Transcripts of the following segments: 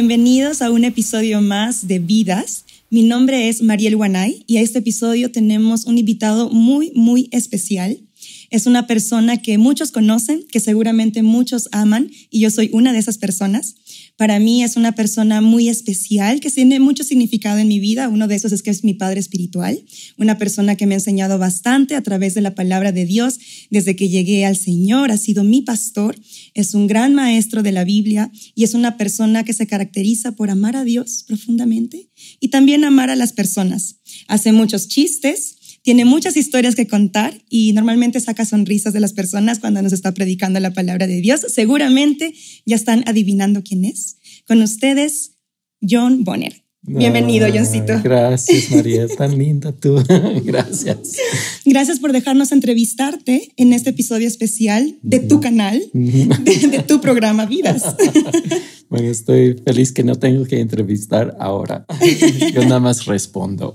bienvenidos a un episodio más de Vidas. Mi nombre es Mariel Guanay y a este episodio tenemos un invitado muy, muy especial. Es una persona que muchos conocen, que seguramente muchos aman y yo soy una de esas personas. Para mí es una persona muy especial que tiene mucho significado en mi vida. Uno de esos es que es mi padre espiritual, una persona que me ha enseñado bastante a través de la palabra de Dios desde que llegué al Señor. Ha sido mi pastor, es un gran maestro de la Biblia y es una persona que se caracteriza por amar a Dios profundamente y también amar a las personas. Hace muchos chistes, tiene muchas historias que contar y normalmente saca sonrisas de las personas cuando nos está predicando la palabra de Dios. Seguramente ya están adivinando quién es. Con ustedes, John Bonner. Bienvenido, Johncito. Gracias, María. Tan linda tú. gracias. Gracias por dejarnos entrevistarte en este episodio especial de tu canal, de tu programa Vidas. Bueno, estoy feliz que no tengo que entrevistar ahora. Yo nada más respondo.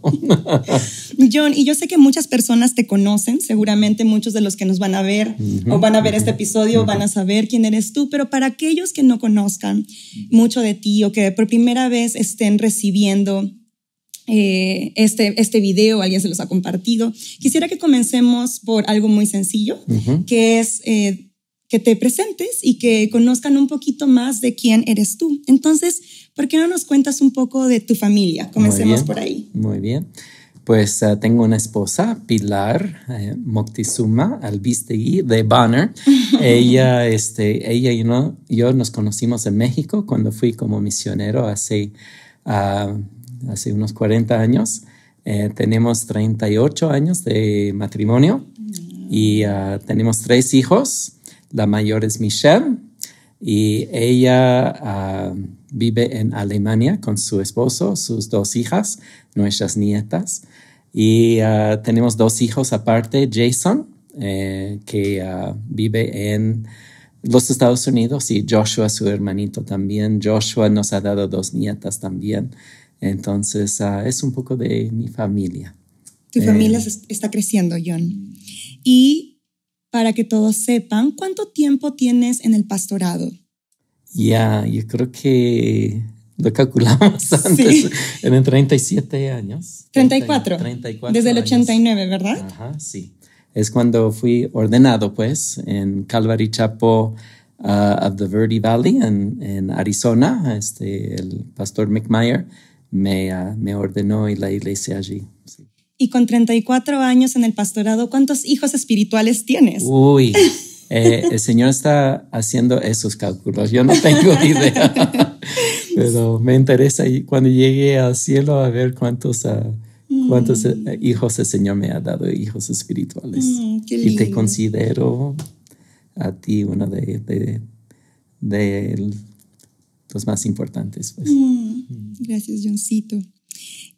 John, y yo sé que muchas personas te conocen, seguramente muchos de los que nos van a ver o van a ver este episodio van a saber quién eres tú, pero para aquellos que no conozcan mucho de ti o que por primera vez estén recibiendo eh, este, este video, alguien se los ha compartido, quisiera que comencemos por algo muy sencillo, que es... Eh, que te presentes y que conozcan un poquito más de quién eres tú. Entonces, ¿por qué no nos cuentas un poco de tu familia? Comencemos por ahí. Muy bien. Pues eh, tengo una esposa, Pilar eh, Moctezuma Albistegui de Banner. ella, este, ella y yo nos conocimos en México cuando fui como misionero hace, ah, hace unos 40 años. Eh, tenemos 38 años de matrimonio y ah, tenemos tres hijos. La mayor es Michelle y ella ah, vive en Alemania con su esposo, sus dos hijas, nuestras nietas. Y ah, tenemos dos hijos aparte, Jason, eh, que ah, vive en los Estados Unidos, y Joshua, su hermanito también. Joshua nos ha dado dos nietas también. Entonces, es un poco de mi familia. Tu familia eh, está creciendo, John. Y para que todos sepan cuánto tiempo tienes en el pastorado. Ya, yo creo que lo calculamos antes, en 37 años. 34. Desde el 89, ¿verdad? Ajá, sí. Es cuando fui ordenado, pues, en Calvary Chapo uh, of the Verde Valley, en, Arizona. Este, el pastor McMeyer me, uh, me ordenó y la iglesia allí y con 34 años en el pastorado, ¿cuántos hijos espirituales tienes? Uy, eh, el Señor está haciendo esos cálculos. Yo no tengo idea, pero me interesa cuando llegue al cielo a ver cuántos, ah, cuántos mm. eh, hijos el Señor me ha dado, hijos espirituales. Mm, y te considero a ti uno de, los más importantes. Pues. Mm, gracias, Johncito.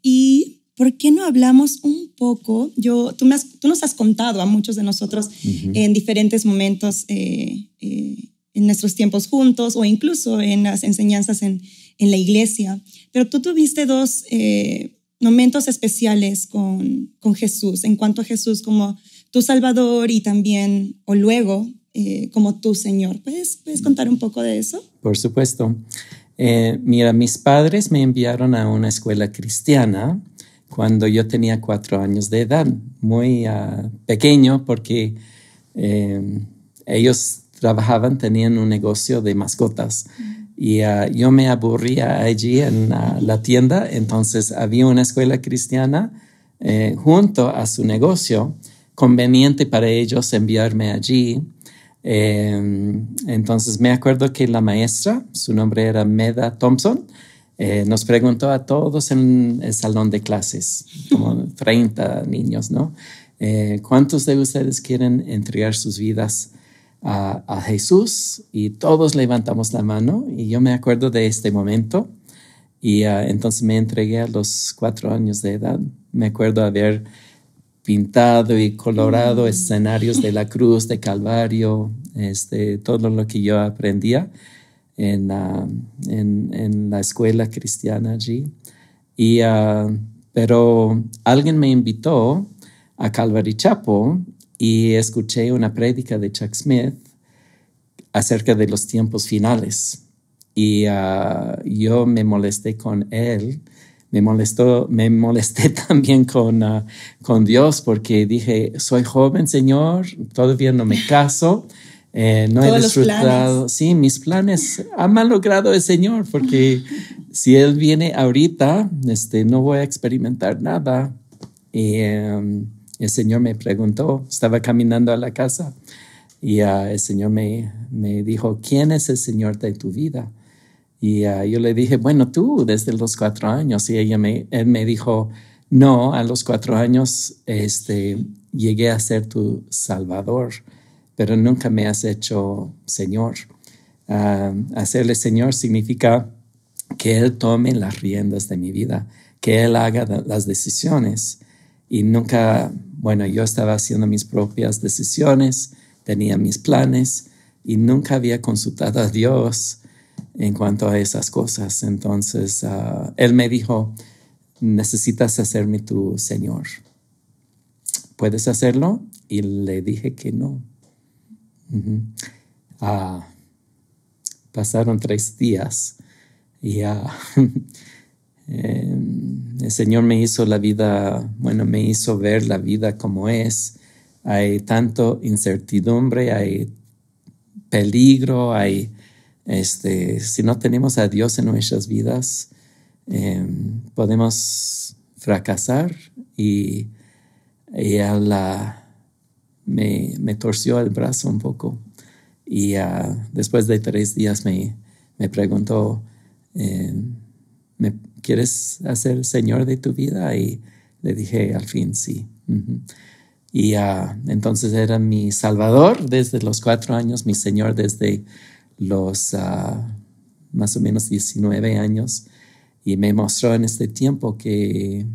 Y ¿por qué no hablamos un poco? Yo, tú, tú nos has contado a muchos de nosotros en diferentes momentos, eh, eh, en nuestros tiempos juntos o incluso en las enseñanzas en, en la iglesia, pero tú tuviste dos eh, momentos especiales con, con, Jesús, en cuanto a Jesús como tu Salvador y también, o luego, como tu Señor. ¿Puedes, ¿Puedes contar un poco de eso? Por supuesto. mira, mis padres me enviaron a una escuela cristiana cuando yo tenía cuatro años de edad, muy ah, pequeño porque eh, ellos trabajaban, tenían un negocio de mascotas y ah, yo me aburría allí en ah, la tienda, entonces había una escuela cristiana eh, junto a su negocio, conveniente para ellos enviarme allí. Eh, entonces me acuerdo que la maestra, su nombre era Meda Thompson, eh, nos preguntó a todos en el salón de clases, como 30 niños, ¿no? Eh, ¿Cuántos de ustedes quieren entregar sus vidas a, Jesús? Y todos levantamos la mano y yo me acuerdo de este momento y ah, entonces me entregué a los cuatro años de edad. Me acuerdo haber pintado y colorado mm. escenarios de la cruz, de Calvario, este, todo lo que yo aprendía en, en, en la escuela cristiana allí. Y, ah, pero alguien me invitó a Calvary Chapo y escuché una prédica de Chuck Smith acerca de los tiempos finales. Y ah, yo me molesté con él, me, molestó, me molesté también con, ah, con Dios porque dije, soy joven, Señor, todavía no me caso. Eh, no he disfrutado. Sí, mis planes ha malogrado el Señor, porque si Él viene ahorita, este, no voy a experimentar nada. Y em, el Señor me preguntó, estaba caminando a la casa y ah, el Señor me, me, dijo, ¿quién es el Señor de tu vida? Y ah, yo le dije, bueno, tú desde los cuatro años. Y me, él me dijo, no, a los cuatro años este, llegué a ser tu Salvador pero nunca me has hecho Señor. Ah, hacerle Señor significa que Él tome las riendas de mi vida, que Él haga las decisiones. Y nunca, bueno, yo estaba haciendo mis propias decisiones, tenía mis planes y nunca había consultado a Dios en cuanto a esas cosas. Entonces, ah, Él me dijo, necesitas hacerme tu Señor. ¿Puedes hacerlo? Y le dije que no. Ah, pasaron tres días y em, el Señor me hizo la vida, bueno, me hizo ver la vida como es. Hay tanto incertidumbre, hay peligro, hay, este, si no tenemos a Dios en nuestras vidas, em, podemos fracasar y a la me, torció el brazo un poco y ah, después de tres días me, preguntó, em, ¿me quieres hacer Señor de tu vida? Y le dije al fin sí. Y ah, entonces era mi Salvador desde los cuatro años, mi Señor desde los ah, más o menos 19 años. Y me mostró en este tiempo que,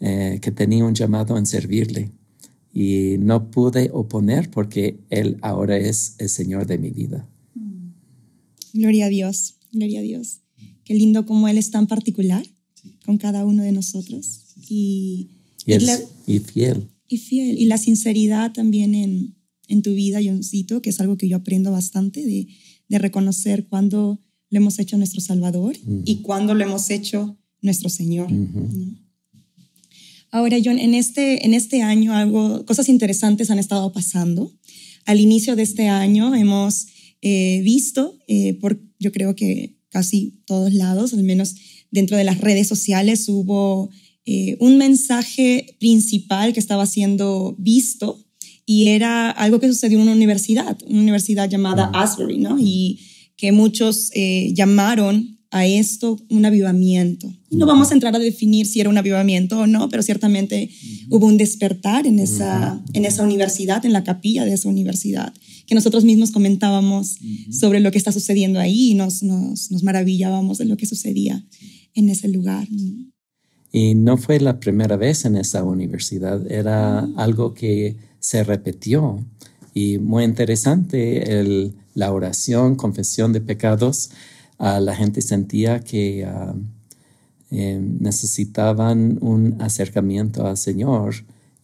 eh, que tenía un llamado en servirle y no pude oponer porque Él ahora es el Señor de mi vida. Mm. Gloria a Dios, gloria a Dios. Qué lindo como Él es tan particular con cada uno de nosotros y, y, fiel. Y fiel. Y la sinceridad también en, en tu vida, Johncito, que es algo que yo aprendo bastante de, de reconocer cuando lo hemos hecho nuestro Salvador y cuando lo hemos hecho nuestro Señor. Ahora, John, en este, en este año algo, cosas interesantes han estado pasando. Al inicio de este año hemos eh, visto, eh, por, yo creo que casi todos lados, al menos dentro de las redes sociales, hubo eh, un mensaje principal que estaba siendo visto y era algo que sucedió en una universidad, una universidad llamada Asbury, ¿no? Y que muchos llamaron a esto un avivamiento. no vamos a entrar a definir si era un avivamiento o no, pero ciertamente hubo un despertar en esa, en esa universidad, en la capilla de esa universidad, que nosotros mismos comentábamos sobre lo que está sucediendo ahí y nos, maravillábamos de lo que sucedía en ese lugar. Y no fue la primera vez en esa universidad, era ah. algo que se repitió. Y muy interesante la oración, confesión de pecados la gente sentía que ah, eh, necesitaban un acercamiento al Señor.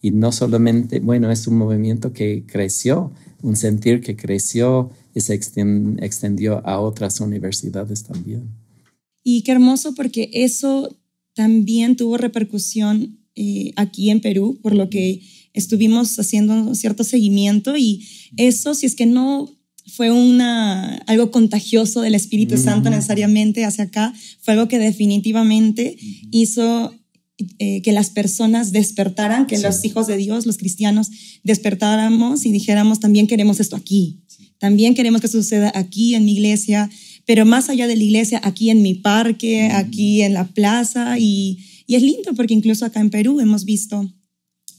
Y no solamente, bueno, es un movimiento que creció, un sentir que creció y se extendió a otras universidades también. Y qué hermoso porque eso también tuvo repercusión eh, aquí en Perú, por lo que estuvimos haciendo cierto seguimiento y eso, si es que no fue una, algo contagioso del Espíritu Santo necesariamente hacia acá, fue algo que definitivamente hizo eh, que las personas despertaran, que los hijos de Dios, los cristianos, despertáramos y dijéramos, también queremos esto aquí, también queremos que suceda aquí en mi iglesia, pero más allá de la iglesia, aquí en mi parque, aquí en la plaza, y, es lindo porque incluso acá en Perú hemos visto,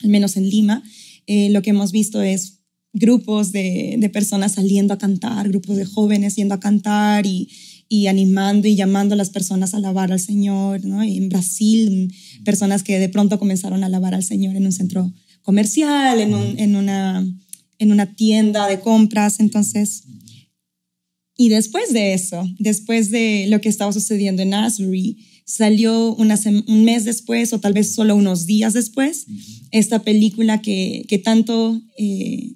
al menos en Lima, eh, lo que hemos visto es grupos de, de, personas saliendo a cantar, grupos de jóvenes yendo a cantar y, y, animando y llamando a las personas a alabar al Señor. ¿no? en Brasil, personas que de pronto comenzaron a alabar al Señor en un centro comercial, en, en, una, en una tienda de compras. Entonces, y después de eso, después de lo que estaba sucediendo en Asbury, salió una un mes después o tal vez solo unos días después esta película que, que tanto eh,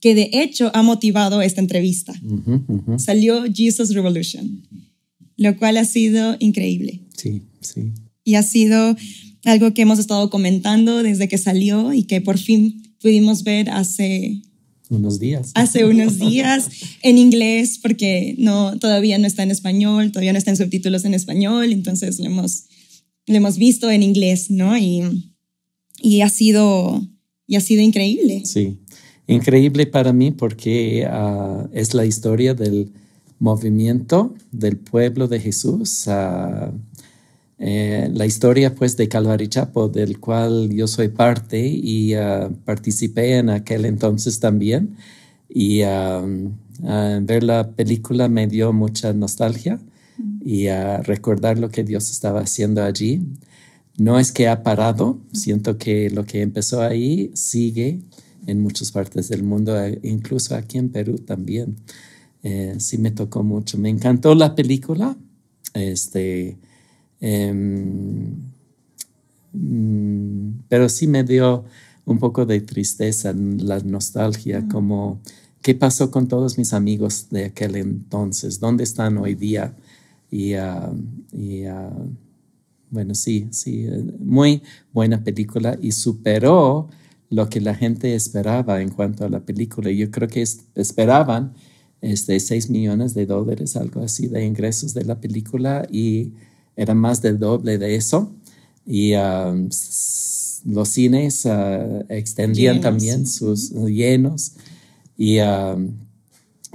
que de hecho ha motivado esta entrevista. Salió Jesus Revolution, lo cual ha sido increíble. Sí, sí. Y ha sido algo que hemos estado comentando desde que salió y que por fin pudimos ver hace unos días. Hace unos días en inglés porque no todavía no está en español, todavía no está en subtítulos en español, entonces lo hemos lo hemos visto en inglés, ¿no? Y, y ha sido y ha sido increíble. Sí, increíble para mí porque ah, es la historia del movimiento del pueblo de Jesús, ah, eh, la historia pues de Calvary Chapo, del cual yo soy parte y ah, participé en aquel entonces también. Y ver la película me dio mucha nostalgia y recordar lo que Dios estaba haciendo allí. No es que ha parado, siento que lo que empezó ahí sigue en muchas partes del mundo, e incluso aquí en Perú también. Eh, sí me tocó mucho. Me encantó la película. Este, em, mm, pero sí me dio un poco de tristeza, la nostalgia, mm. como qué pasó con todos mis amigos de aquel entonces, dónde están hoy día. Y, ah, ah, bueno, sí, sí, eh, muy buena película y superó lo que la gente esperaba en cuanto a la película. Yo creo que esperaban este, 6 millones de dólares, algo así, de ingresos de la película y era más del doble de eso. Y um, los cines ah, extendían también sus llenos y um,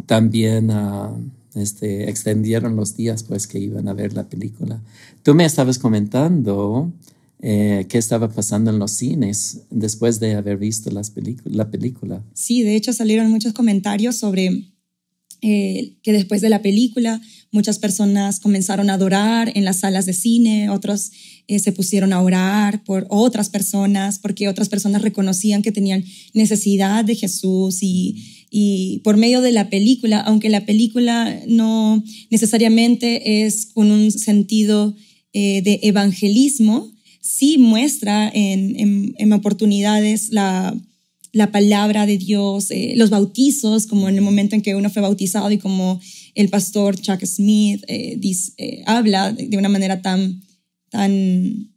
también ah, este, extendieron los días pues que iban a ver la película. Tú me estabas comentando eh, qué estaba pasando en los cines después de haber visto la película. Sí, de hecho salieron muchos comentarios sobre eh, que después de la película muchas personas comenzaron a adorar en las salas de cine, otros eh, se pusieron a orar por otras personas, porque otras personas reconocían que tenían necesidad de Jesús y, y por medio de la película, aunque la película no necesariamente es con un sentido de evangelismo, sí muestra en, oportunidades la, palabra de Dios, eh, los bautizos, como en el momento en que uno fue bautizado y como el pastor Chuck Smith eh, eh, habla de una manera tan, tan,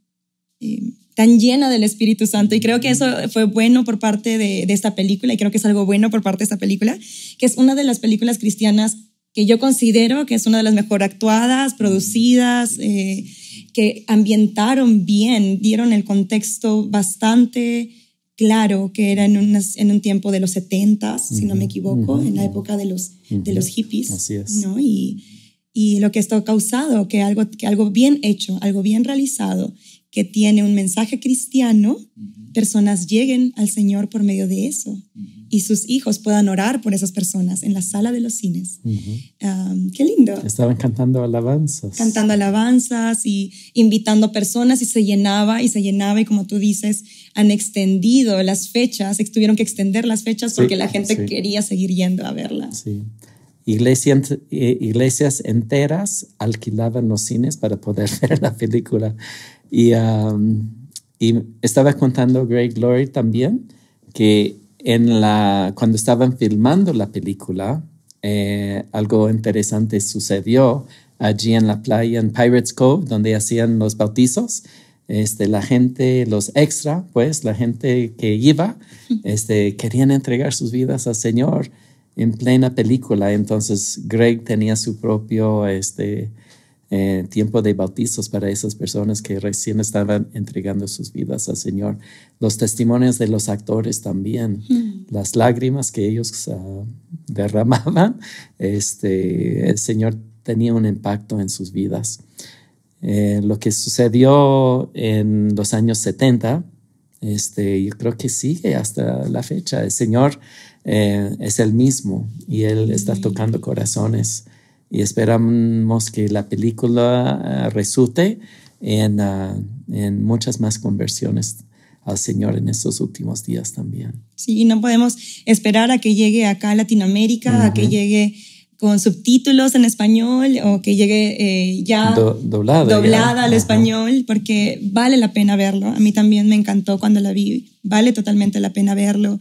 tan llena del Espíritu Santo. Y creo que eso fue bueno por parte de, esta película y creo que es algo bueno por parte de esta película, que es una de las películas cristianas que yo considero que es una de las mejor actuadas, producidas, que ambientaron bien, dieron el contexto bastante claro que era en, en un tiempo de los 70 si no me equivoco, en la época de los, de los hippies. Así es. ¿no? Y, y lo que esto ha causado, que algo, que algo bien hecho, algo bien realizado, que tiene un mensaje cristiano, personas lleguen al Señor por medio de eso y sus hijos puedan orar por esas personas en la sala de los cines. Ah, qué lindo. Estaban cantando alabanzas. Cantando alabanzas y invitando personas y se llenaba y se llenaba y como tú dices, han extendido las fechas, tuvieron que extender las fechas porque la gente quería seguir yendo a verla. Sí. Iglesias, iglesias enteras alquilaban los cines para poder ver la película. Y, estaba contando Greg Glory también que en la, cuando estaban filmando la película, eh, algo interesante sucedió allí en la playa, en Pirates Cove, donde hacían los bautizos. Este, la gente, los extra, pues la gente que iba, este, querían entregar sus vidas al Señor en plena película. Entonces Greg tenía su propio este, eh, tiempo de bautizos para esas personas que recién estaban entregando sus vidas al Señor. Los testimonios de los actores también, mm. las lágrimas que ellos ah, derramaban, este, el Señor tenía un impacto en sus vidas. Eh, lo que sucedió en los años 70, este, yo creo que sigue hasta la fecha. El Señor eh, es el mismo y él está tocando corazones. Y esperamos que la película eh, resulte en, ah, en muchas más conversiones al Señor en estos últimos días también. Sí, no podemos esperar a que llegue acá a Latinoamérica, a que llegue con subtítulos en español o que llegue eh, ya doblada, al español, porque vale la pena verlo. A mí también me encantó cuando la vi, vale totalmente la pena verlo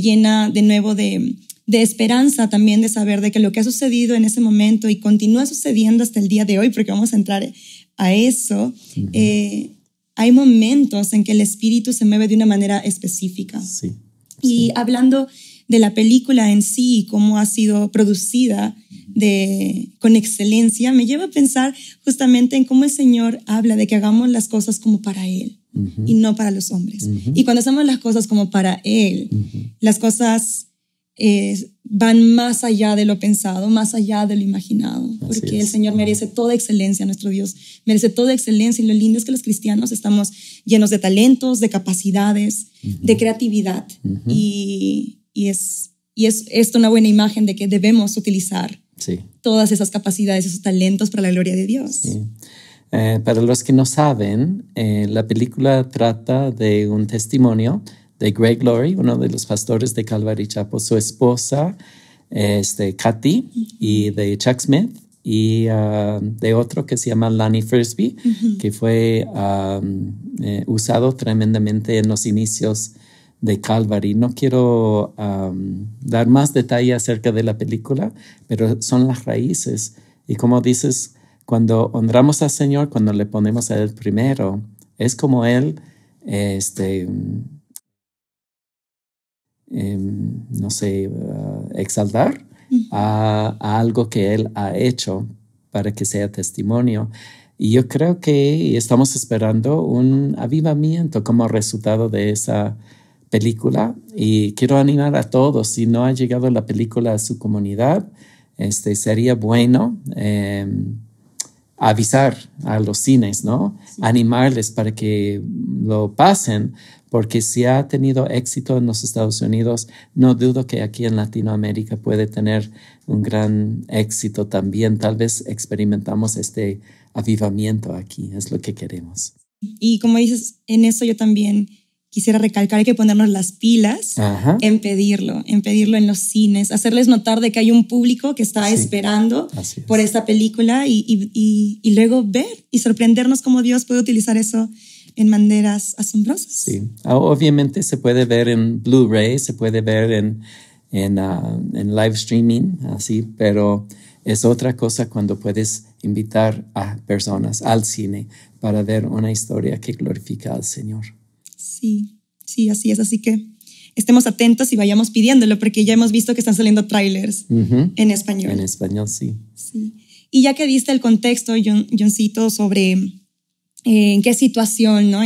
llena de nuevo de, esperanza también de saber de que lo que ha sucedido en ese momento y continúa sucediendo hasta el día de hoy, porque vamos a entrar a eso, eh, hay momentos en que el espíritu se mueve de una manera específica. Y hablando de la película en sí y cómo ha sido producida de, con excelencia, me lleva a pensar justamente en cómo el Señor habla de que hagamos las cosas como para Él y no para los hombres. Y cuando hacemos las cosas como para Él, las cosas eh, van más allá de lo pensado, más allá de lo imaginado, porque el Señor merece toda excelencia, nuestro Dios merece toda excelencia y lo lindo es que los cristianos estamos llenos de talentos, de capacidades, de creatividad y, es, esto una buena imagen de que debemos utilizar. todas esas capacidades, esos talentos para la gloria de Dios. Eh, para los que no saben, eh, la película trata de un testimonio de Greg Laurie, uno de los pastores de Calvary Chapo, su esposa, este, Kathy, y de Chuck Smith, y ah, de otro que se llama Lanny Frisby, que fue eh, usado tremendamente en los inicios de Calvary. No quiero dar más detalles acerca de la película, pero son las raíces. Y como dices, cuando honramos al Señor, cuando le ponemos a Él primero, es como Él, este, em, no sé, ah, exaltar a, algo que Él ha hecho para que sea testimonio. Y yo creo que estamos esperando un avivamiento como resultado de esa película. Y quiero animar a todos, si no ha llegado la película a su comunidad, este, sería bueno. Em, avisar a los cines, ¿no? Animarles para que lo pasen, porque si ha tenido éxito en los Estados Unidos, no dudo que aquí en Latinoamérica puede tener un gran éxito también. Tal vez experimentamos este avivamiento aquí, es lo que queremos. Y como dices, en eso yo también quisiera recalcar, hay que ponernos las pilas en pedirlo, en pedirlo en los cines, hacerles notar de que hay un público que está esperando por esta película y, luego ver y sorprendernos cómo Dios puede utilizar eso en maneras asombrosas. Sí, ah, obviamente se puede ver en Blu-ray, se puede ver en, en, ah, en live streaming, así, pero es otra cosa cuando puedes invitar a personas al cine para ver una historia que glorifica al Señor. Sí, sí, así es. Así que estemos atentos y vayamos pidiéndolo, porque ya hemos visto que están saliendo trailers en español. En español, sí. Sí. Y ya que diste el contexto, John, Johncito, sobre eh, en qué situación, ¿no?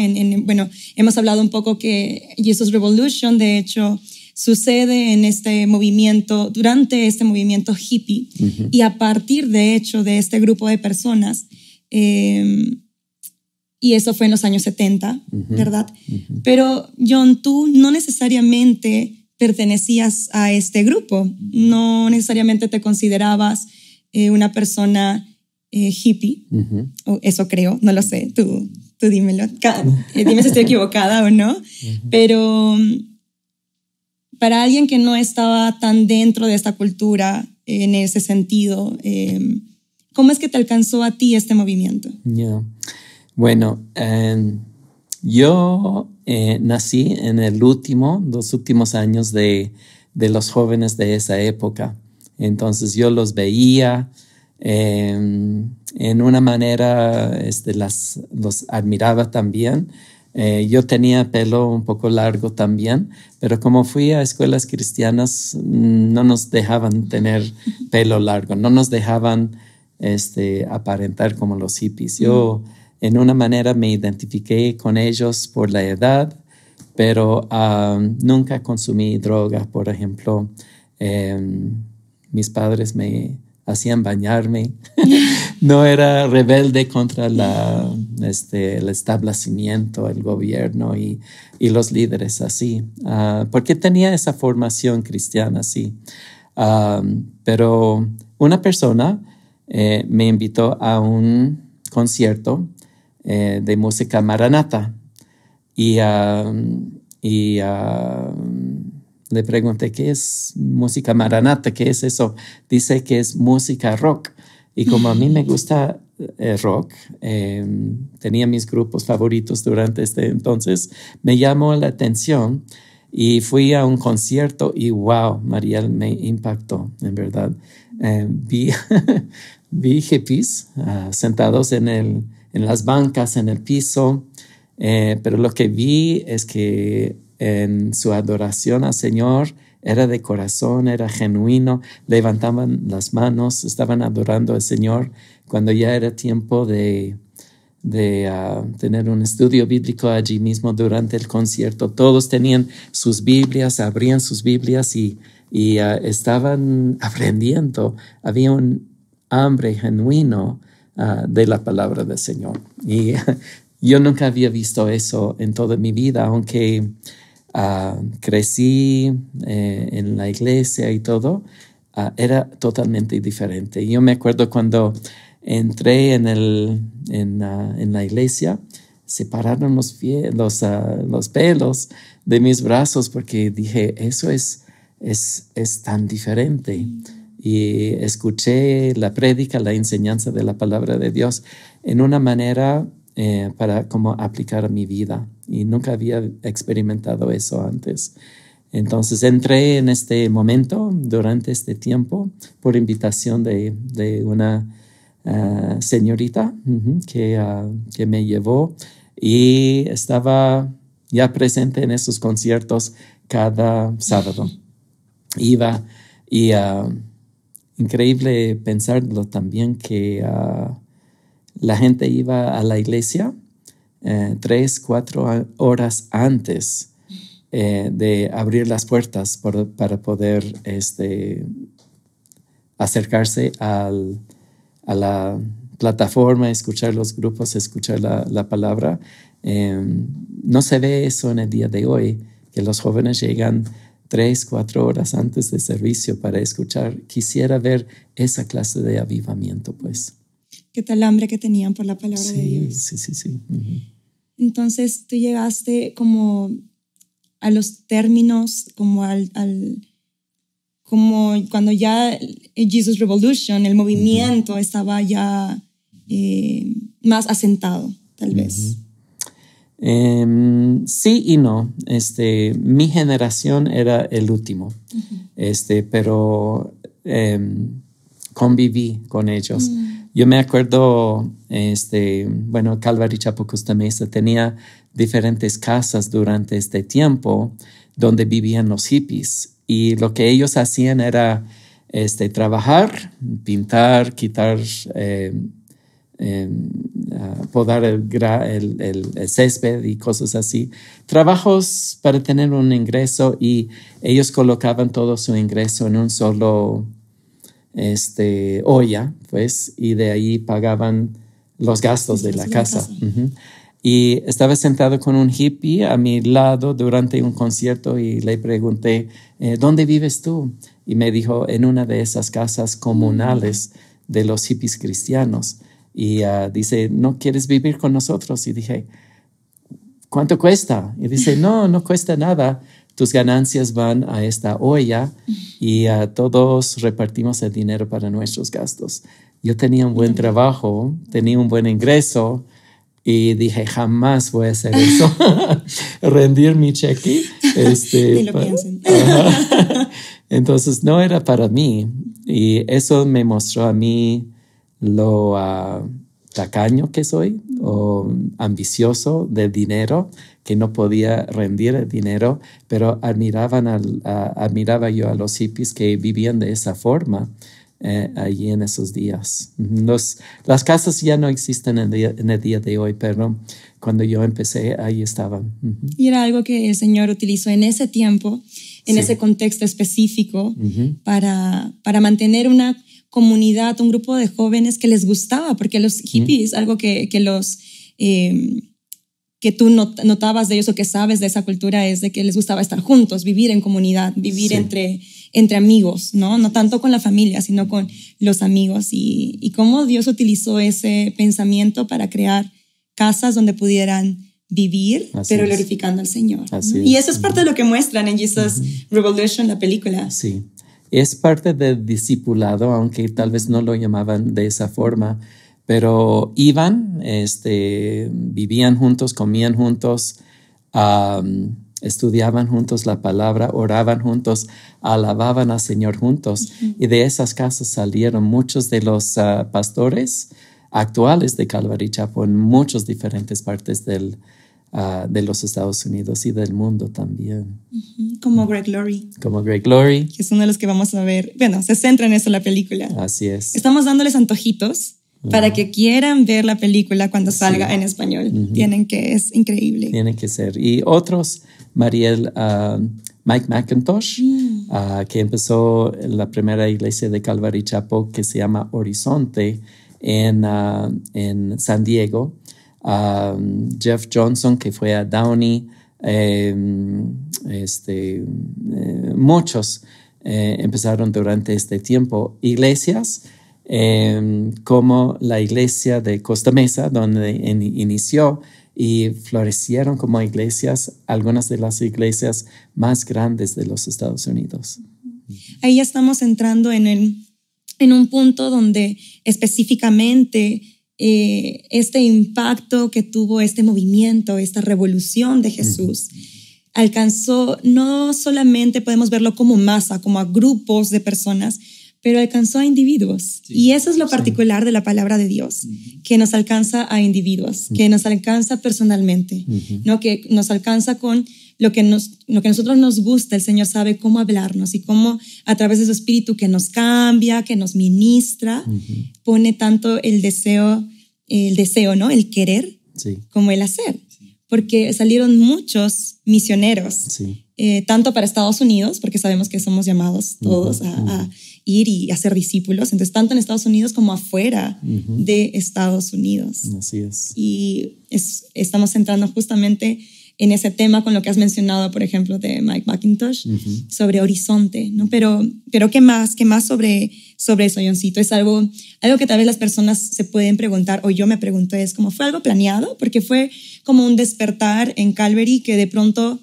bueno, hemos hablado un poco que Jesus Revolution, de hecho, sucede en este movimiento, durante este movimiento hippie, y a partir, de hecho, de este grupo de personas, eh, y eso fue en los años 70, ¿verdad? Pero John, tú no necesariamente pertenecías a este grupo, no necesariamente te considerabas eh, una persona eh, hippie, o eso creo, no lo sé, tú, tú dímelo, eh, dime si estoy equivocada o no, pero para alguien que no estaba tan dentro de esta cultura en ese sentido, em, ¿cómo es que te alcanzó a ti este movimiento? Bueno, em, yo eh, nací en el último, los últimos años de, los jóvenes de esa época. Entonces yo los veía em, en una manera, este, los admiraba también. Eh, yo tenía pelo un poco largo también, pero como fui a escuelas cristianas, mm, no nos dejaban tener pelo largo, no nos dejaban este, aparentar como los hippies. Yo en una manera me identifiqué con ellos por la edad, pero nunca consumí droga, por ejemplo. Em, mis padres me hacían bañarme. no era rebelde contra la, este, el establecimiento, el gobierno y, los líderes así, ah, porque tenía esa formación cristiana así. pero una persona eh, me invitó a un concierto eh, de música maranata. Y, le pregunté, ¿qué es música maranata? ¿Qué es eso? Dice que es música rock. Y como a mí me gusta eh, rock, em, tenía mis grupos favoritos durante este entonces, me llamó la atención y fui a un concierto y wow, Mariel me impactó, en verdad. Em, vi, vi hippies ah, sentados en el las bancas, en el piso, eh, pero lo que vi es que en su adoración al Señor era de corazón, era genuino, levantaban las manos, estaban adorando al Señor cuando ya era tiempo de, de ah, tener un estudio bíblico allí mismo durante el concierto. Todos tenían sus Biblias, abrían sus Biblias y, y ah, estaban aprendiendo. Había un hambre genuino Ah, de la palabra del Señor. Y yo nunca había visto eso en toda mi vida, aunque ah, crecí eh, en la iglesia y todo, ah, era totalmente diferente. Yo me acuerdo cuando entré en, el, en, la iglesia, separaron los, pelos de mis brazos porque dije, eso es... Es, es, tan diferente y escuché la prédica, la enseñanza de la palabra de Dios en una manera eh, para cómo aplicar a mi vida. Y nunca había experimentado eso antes. Entonces entré en este momento, durante este tiempo, por invitación de, una ah, señorita que, ah, que me llevó y estaba ya presente en esos conciertos cada sábado. Iba y ah, increíble pensarlo también que ah, la gente iba a la iglesia eh, tres, cuatro horas antes eh, de abrir las puertas para poder este, acercarse a la plataforma, escuchar los grupos, escuchar la, palabra. Em, no se ve eso en el día de hoy, que los jóvenes llegan tres, cuatro horas antes de servicio para escuchar. Quisiera ver esa clase de avivamiento, pues. Qué tal hambre que tenían por la palabra de Dios. Sí, sí, sí. Entonces tú llegaste como a los términos, como como cuando ya Jesus Revolution, el movimiento, estaba ya eh, más asentado, tal vez. Em, sí y no. Este, mi generación era el último, este, pero em, conviví con ellos. Mm. Yo me acuerdo, este, bueno, Calvary Mesa tenía diferentes casas durante este tiempo donde vivían los hippies y lo que ellos hacían era este, trabajar, pintar, quitar em, podar el, césped y cosas así. Trabajos para tener un ingreso y ellos colocaban todo su ingreso en un solo este, olla, pues, y de ahí pagaban los gastos de la casa. Y estaba sentado con un hippie a mi lado durante un concierto y le pregunté, eh, ¿dónde vives tú? Y me dijo, en una de esas casas comunales mm. de los hippies cristianos y ah, dice, ¿no quieres vivir con nosotros? Y dije, ¿cuánto cuesta? Y dice, no, no cuesta nada. Tus ganancias van a esta olla y a ah, todos repartimos el dinero para nuestros gastos. Yo tenía un buen trabajo, tenía un buen ingreso y dije, jamás voy a hacer eso, rendir mi cheque. Este, lo piensen. Entonces no era para mí y eso me mostró a mí lo ah, tacaño que soy o ambicioso de dinero, que no podía rendir el dinero, pero admiraban admiraba yo a los hippies que vivían de esa forma. Eh, allí en esos días. las casas ya no existen en, el día de hoy, pero cuando yo empecé, ahí estaban. Y era algo que el Señor utilizó en ese tiempo, en ese contexto específico, para, para mantener una comunidad, un grupo de jóvenes que les gustaba, porque los hippies, algo que, los... Em, que tú notabas de ellos o que sabes de esa cultura es de que les gustaba estar juntos, vivir en comunidad, vivir entre, entre amigos, ¿no? No tanto con la familia, sino con los amigos y, y cómo Dios utilizó ese pensamiento para crear casas donde pudieran vivir, pero glorificando al Señor. y eso es parte de lo que muestran en Jesus Revolution, la película. Sí es parte del discipulado, aunque tal vez no lo llamaban de esa forma, pero iban, este, vivían juntos, comían juntos, estudiaban juntos la palabra, oraban juntos, alababan al Señor juntos. Y de esas casas salieron muchos de los ah, pastores actuales de Calvary Chapo en muchas diferentes partes del, Ah, de los Estados Unidos y del mundo también. Como Greg Laurie. Como Greg Laurie. Que es uno de los que vamos a ver. Bueno, se centra en eso la película. Así es. Estamos dándoles antojitos para que quieran ver la película cuando salga en español. Tienen que, es increíble. Tiene que ser. Y otros, Mariel, ah, Mike McIntosh, mm. ah, que empezó la primera iglesia de Calvary Chapo que se llama Horizonte en San Diego Um, Jeff Johnson, que fue a Downey, em, este, eh, muchos eh, empezaron durante este tiempo iglesias, em, como la iglesia de Costa Mesa, donde inició y florecieron como iglesias, algunas de las iglesias más grandes de los Estados Unidos. Ahí estamos entrando en, en un punto donde específicamente eh, este impacto que tuvo este movimiento, esta revolución de Jesús, alcanzó, no solamente podemos verlo como masa, como a grupos de personas, pero alcanzó a individuos. y eso es lo particular de la palabra de Dios, que nos alcanza a individuos, que nos alcanza personalmente, ¿no? que nos alcanza con lo que, nos, lo que a nosotros nos gusta, el Señor sabe cómo hablarnos y cómo a través de su espíritu que nos cambia, que nos ministra, pone tanto el deseo, el deseo, ¿no? El querer como el hacer. Porque salieron muchos misioneros, eh, tanto para Estados Unidos, porque sabemos que somos llamados todos a, ir y a ser discípulos, entonces tanto en Estados Unidos como afuera de Estados Unidos. Así es. Y estamos entrando justamente en ese tema con lo que has mencionado, por ejemplo, de Mike McIntosh, sobre horizonte, ¿no? Pero, pero ¿qué más? ¿Qué más sobre, sobre eso, Johncito? Es algo, algo que tal vez las personas se pueden preguntar, o yo me pregunto, es como, ¿fue algo planeado? Porque fue como un despertar en Calvary que de pronto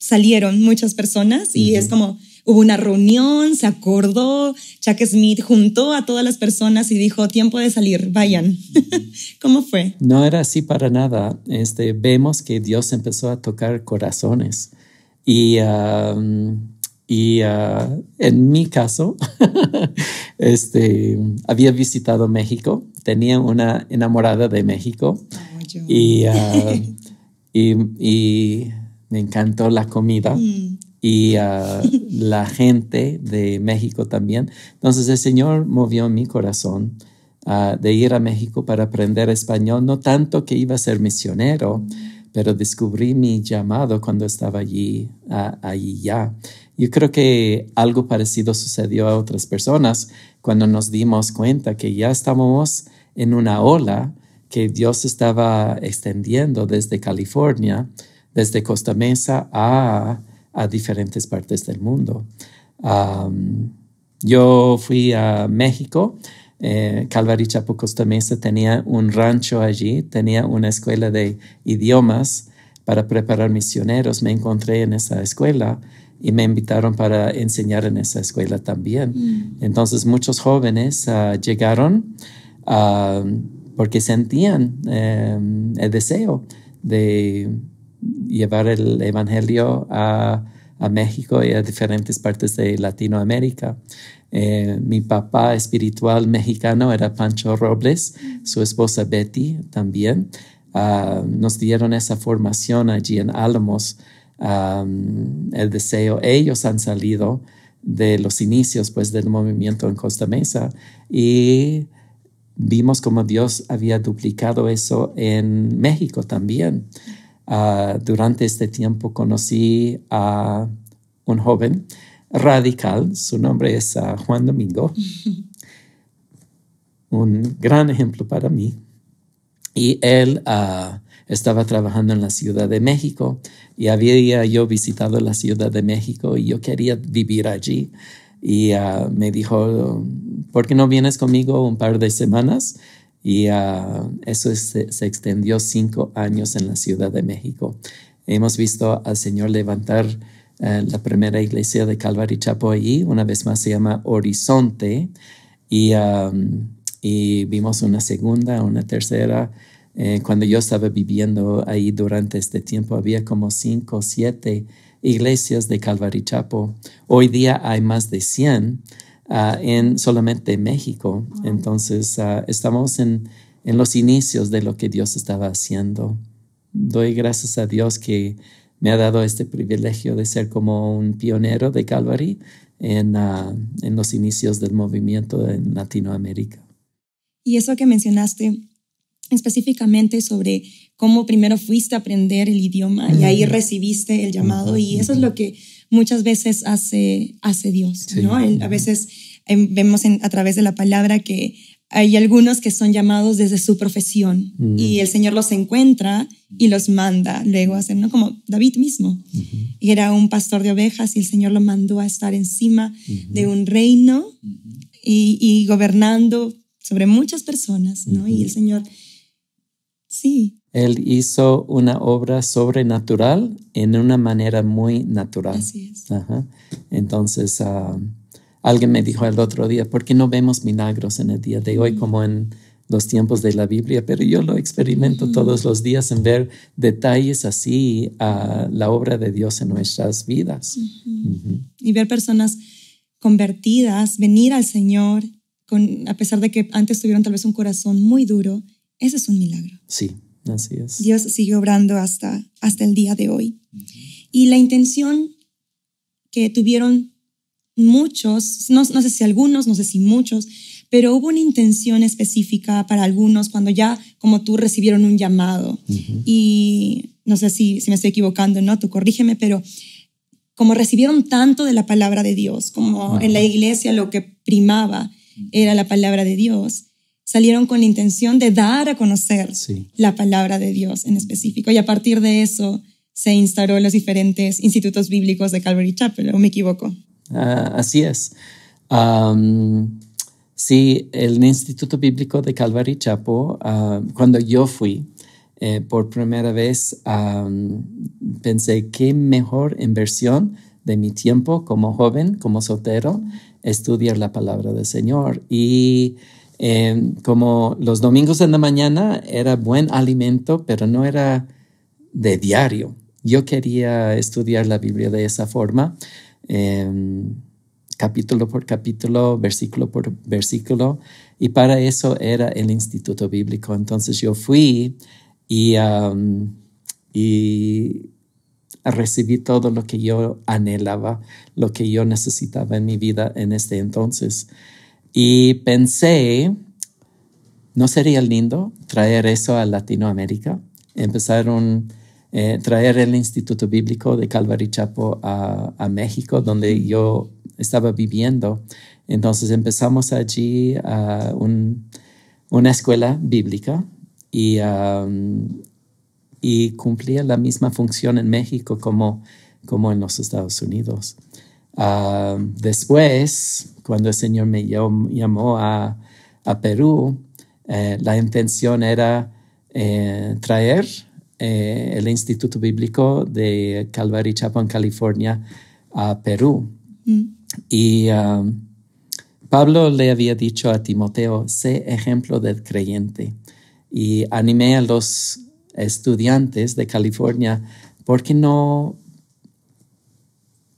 salieron muchas personas y es como, hubo una reunión, se acordó, Chuck Smith juntó a todas las personas y dijo, tiempo de salir, vayan. ¿Cómo fue? No era así para nada. Este, vemos que Dios empezó a tocar corazones y... Um, y uh, en mi caso, este, había visitado México, tenía una enamorada de México oh, um, y, me encantó la comida. Mm y la gente de México también. Entonces el Señor movió mi corazón ah, de ir a México para aprender español, no tanto que iba a ser misionero, mm. pero descubrí mi llamado cuando estaba allí, ah, ahí ya. Yo creo que algo parecido sucedió a otras personas cuando nos dimos cuenta que ya estábamos en una ola que Dios estaba extendiendo desde California, desde Costa Mesa a a diferentes partes del mundo. yo fui a México. Eh, Calvary Chapo tenía un rancho allí, tenía una escuela de idiomas para preparar misioneros. Me encontré en esa escuela y me invitaron para enseñar en esa escuela también. Mm. Entonces muchos jóvenes ah, llegaron ah, porque sentían em, el deseo de llevar el Evangelio a, México y a diferentes partes de Latinoamérica. Eh, mi papá espiritual mexicano era Pancho Robles, su esposa Betty también. Ah, nos dieron esa formación allí en Álamos. el deseo, ellos han salido de los inicios pues del movimiento en Costa Mesa y vimos como Dios había duplicado eso en México también. Ah, durante este tiempo conocí a un joven radical, su nombre es ah, Juan Domingo, un gran ejemplo para mí. Y él ah, estaba trabajando en la Ciudad de México y había yo visitado la Ciudad de México y yo quería vivir allí. Y me dijo, ¿por qué no vienes conmigo un par de semanas? y ah, eso se extendió cinco años en la Ciudad de México. Hemos visto al Señor levantar eh, la primera iglesia de Calvary Chapo allí, una vez más se llama Horizonte, y, y vimos una segunda, una tercera. Eh, cuando yo estaba viviendo ahí durante este tiempo, había como cinco o siete iglesias de Calvary Chapo. Hoy día hay más de cien. Ah, en solamente México. Entonces ah, estamos en, los inicios de lo que Dios estaba haciendo. Doy gracias a Dios que me ha dado este privilegio de ser como un pionero de Calvary en, ah, en los inicios del movimiento en Latinoamérica. Y eso que mencionaste específicamente sobre cómo primero fuiste a aprender el idioma y ahí recibiste el llamado y eso es lo que muchas veces hace, hace Dios. ¿no? A veces vemos a través de la palabra que hay algunos que son llamados desde su profesión y el Señor los encuentra y los manda luego a hacer, ¿no? Como David mismo. Y Era un pastor de ovejas y el Señor lo mandó a estar encima de un reino y, gobernando sobre muchas personas, ¿no? Y el Señor, sí, él hizo una obra sobrenatural en una manera muy natural. Así es. Entonces, ah, alguien me dijo el otro día, ¿por qué no vemos milagros en el día de hoy mm. como en los tiempos de la Biblia? Pero yo lo experimento mm. todos los días en ver detalles así a la obra de Dios en nuestras vidas. Y ver personas convertidas, venir al Señor, con, a pesar de que antes tuvieron tal vez un corazón muy duro, ese es un milagro. Sí, Dios sigue obrando hasta, hasta el día de hoy. Y la intención que tuvieron muchos, no, sé si algunos, no sé si muchos, pero hubo una intención específica para algunos cuando ya, como tú, recibieron un llamado. Y no sé si, si me estoy equivocando, ¿no? Tú corrígeme, pero como recibieron tanto de la palabra de Dios, como en la iglesia lo que primaba era la palabra de Dios, salieron con la intención de dar a conocer la palabra de Dios en específico. Y a partir de eso se instauró los diferentes institutos bíblicos de Calvary Chapel, ¿o me equivoco? Ah, así es. sí, el Instituto Bíblico de Calvary Chapel, ah, cuando yo fui, eh, por primera vez pensé qué mejor inversión de mi tiempo como joven, como soltero, estudiar la palabra del Señor. Y Em, como los domingos en la mañana era buen alimento, pero no era de diario. Yo quería estudiar la Biblia de esa forma, em, capítulo por capítulo, versículo por versículo, y para eso era el Instituto Bíblico. Entonces yo fui y, y recibí todo lo que yo anhelaba, lo que yo necesitaba en mi vida en este entonces. Y pensé, ¿no sería lindo traer eso a Latinoamérica? Empezaron a eh, traer el Instituto Bíblico de Calvary Chapo a, México, donde yo estaba viviendo. Entonces empezamos allí una escuela bíblica y, cumplía la misma función en México como en los Estados Unidos. Ah, después, cuando el Señor me llamó a, Perú, eh, la intención era eh, traer eh, el Instituto Bíblico de Calvary en California, a Perú. Mm. Y ah, Pablo le había dicho a Timoteo, sé ejemplo del creyente. Y animé a los estudiantes de California, porque no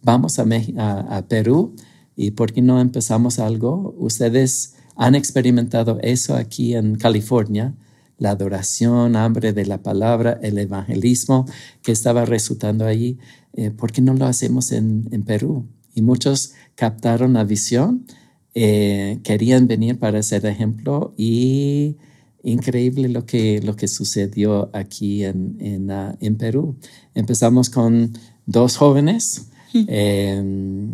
vamos a, Perú y por qué no empezamos algo. Ustedes han experimentado eso aquí en California, la adoración, hambre de la palabra, el evangelismo que estaba resultando allí. Eh, ¿Por qué no lo hacemos en, Perú? Y muchos captaron la visión, eh, querían venir para ser ejemplo y increíble lo que, lo que sucedió aquí en, en ah, Perú. Empezamos con dos jóvenes Em,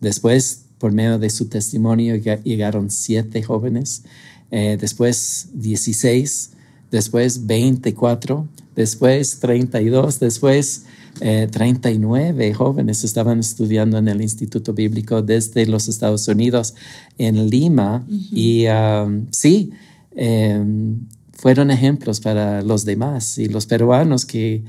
después, por medio de su testimonio, llegaron siete jóvenes, eh, dieciséis después 16, después 24, después 32, eh, después y 39 jóvenes estaban estudiando en el Instituto Bíblico desde los Estados Unidos en Lima. Y um, sí, em, fueron ejemplos para los demás y los peruanos que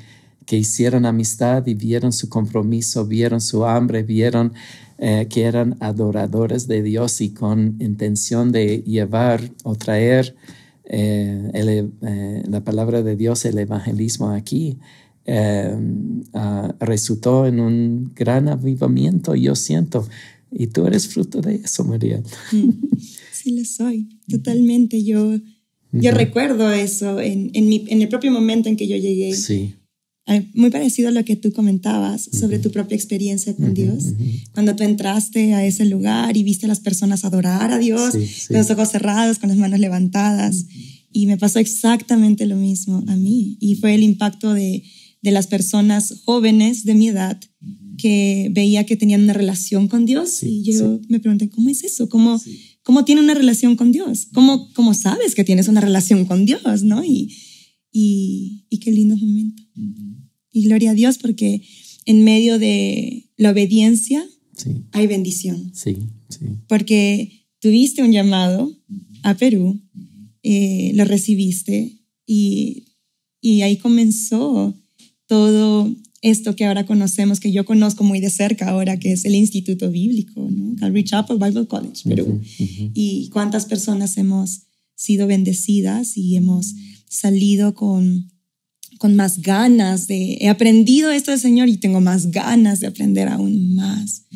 que hicieron amistad y vieron su compromiso, vieron su hambre, vieron eh, que eran adoradores de Dios y con intención de llevar o traer eh, eh, la palabra de Dios, el evangelismo aquí. Ah, resultó en un gran avivamiento, yo siento. Y tú eres fruto de eso, María. Sí, lo soy, totalmente. Yo, yo recuerdo eso en, en, el propio momento en que yo llegué sí muy parecido a lo que tú comentabas sobre tu propia experiencia con Dios. Cuando tú entraste a ese lugar y viste a las personas adorar a Dios con los ojos cerrados, con las manos levantadas. Y me pasó exactamente lo mismo a mí. Y fue el impacto de, de las personas jóvenes de mi edad que veía que tenían una relación con Dios. y yo me pregunté, ¿cómo es eso? ¿Cómo, ¿Cómo tiene una relación con Dios? ¿Cómo, ¿Cómo sabes que tienes una relación con Dios? ¿No? Y, y, y qué lindo momento. Y gloria a Dios porque en medio de la obediencia hay bendición. Sí, Porque tuviste un llamado a Perú, eh, lo recibiste y, ahí comenzó todo esto que ahora conocemos, que yo conozco muy de cerca ahora, que es el Instituto Bíblico, Calvary Chapel Bible College, Perú. Y cuántas personas hemos sido bendecidas y hemos salido con con más ganas de, he aprendido esto del Señor y tengo más ganas de aprender aún más.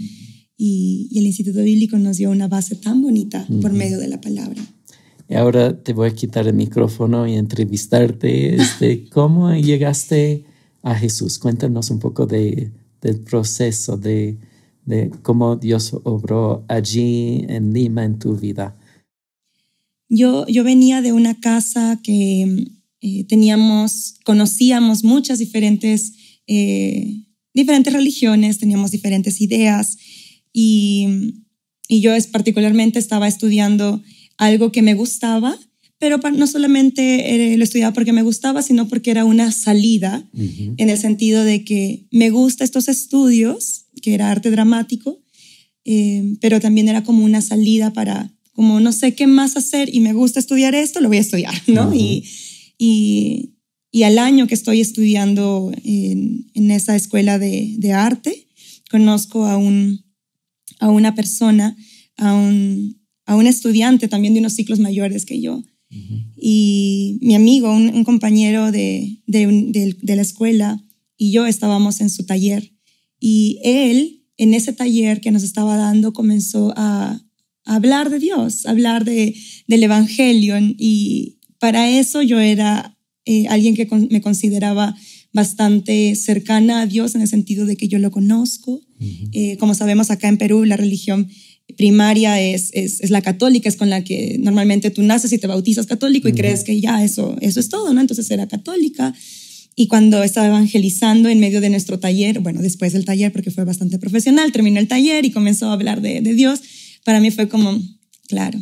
Y, el Instituto Bíblico nos dio una base tan bonita por medio de la palabra. Y ahora te voy a quitar el micrófono y entrevistarte. Este, ¿Cómo llegaste a Jesús? Cuéntanos un poco de, del proceso, de, de cómo Dios obró allí en Lima en tu vida. Yo, yo venía de una casa que eh, teníamos, conocíamos muchas diferentes, eh, diferentes religiones, teníamos diferentes ideas y, y yo es, particularmente estaba estudiando algo que me gustaba, pero no solamente eh, lo estudiaba porque me gustaba, sino porque era una salida, en el sentido de que me gusta estos estudios, que era arte dramático, pero también era como una salida para, como no sé qué más hacer y me gusta estudiar esto, lo voy a estudiar, ¿no? Y y, al año que estoy estudiando en, esa escuela de, arte, conozco a, un, a una persona, a un, estudiante también de unos ciclos mayores que yo. Y mi amigo, un, compañero de, la escuela y yo estábamos en su taller. Y él, en ese taller que nos estaba dando, comenzó a, hablar de Dios, hablar hablar del Evangelio y, para eso yo era eh, alguien que me consideraba bastante cercana a Dios en el sentido de que yo lo conozco. Eh, como sabemos acá en Perú, la religión primaria es, es, la católica, es con la que normalmente tú naces y te bautizas católico y crees que ya eso, eso es todo, ¿no? Entonces era católica. Y cuando estaba evangelizando en medio de nuestro taller, bueno, después del taller, porque fue bastante profesional, terminó el taller y comenzó a hablar de, Dios, para mí fue como, claro,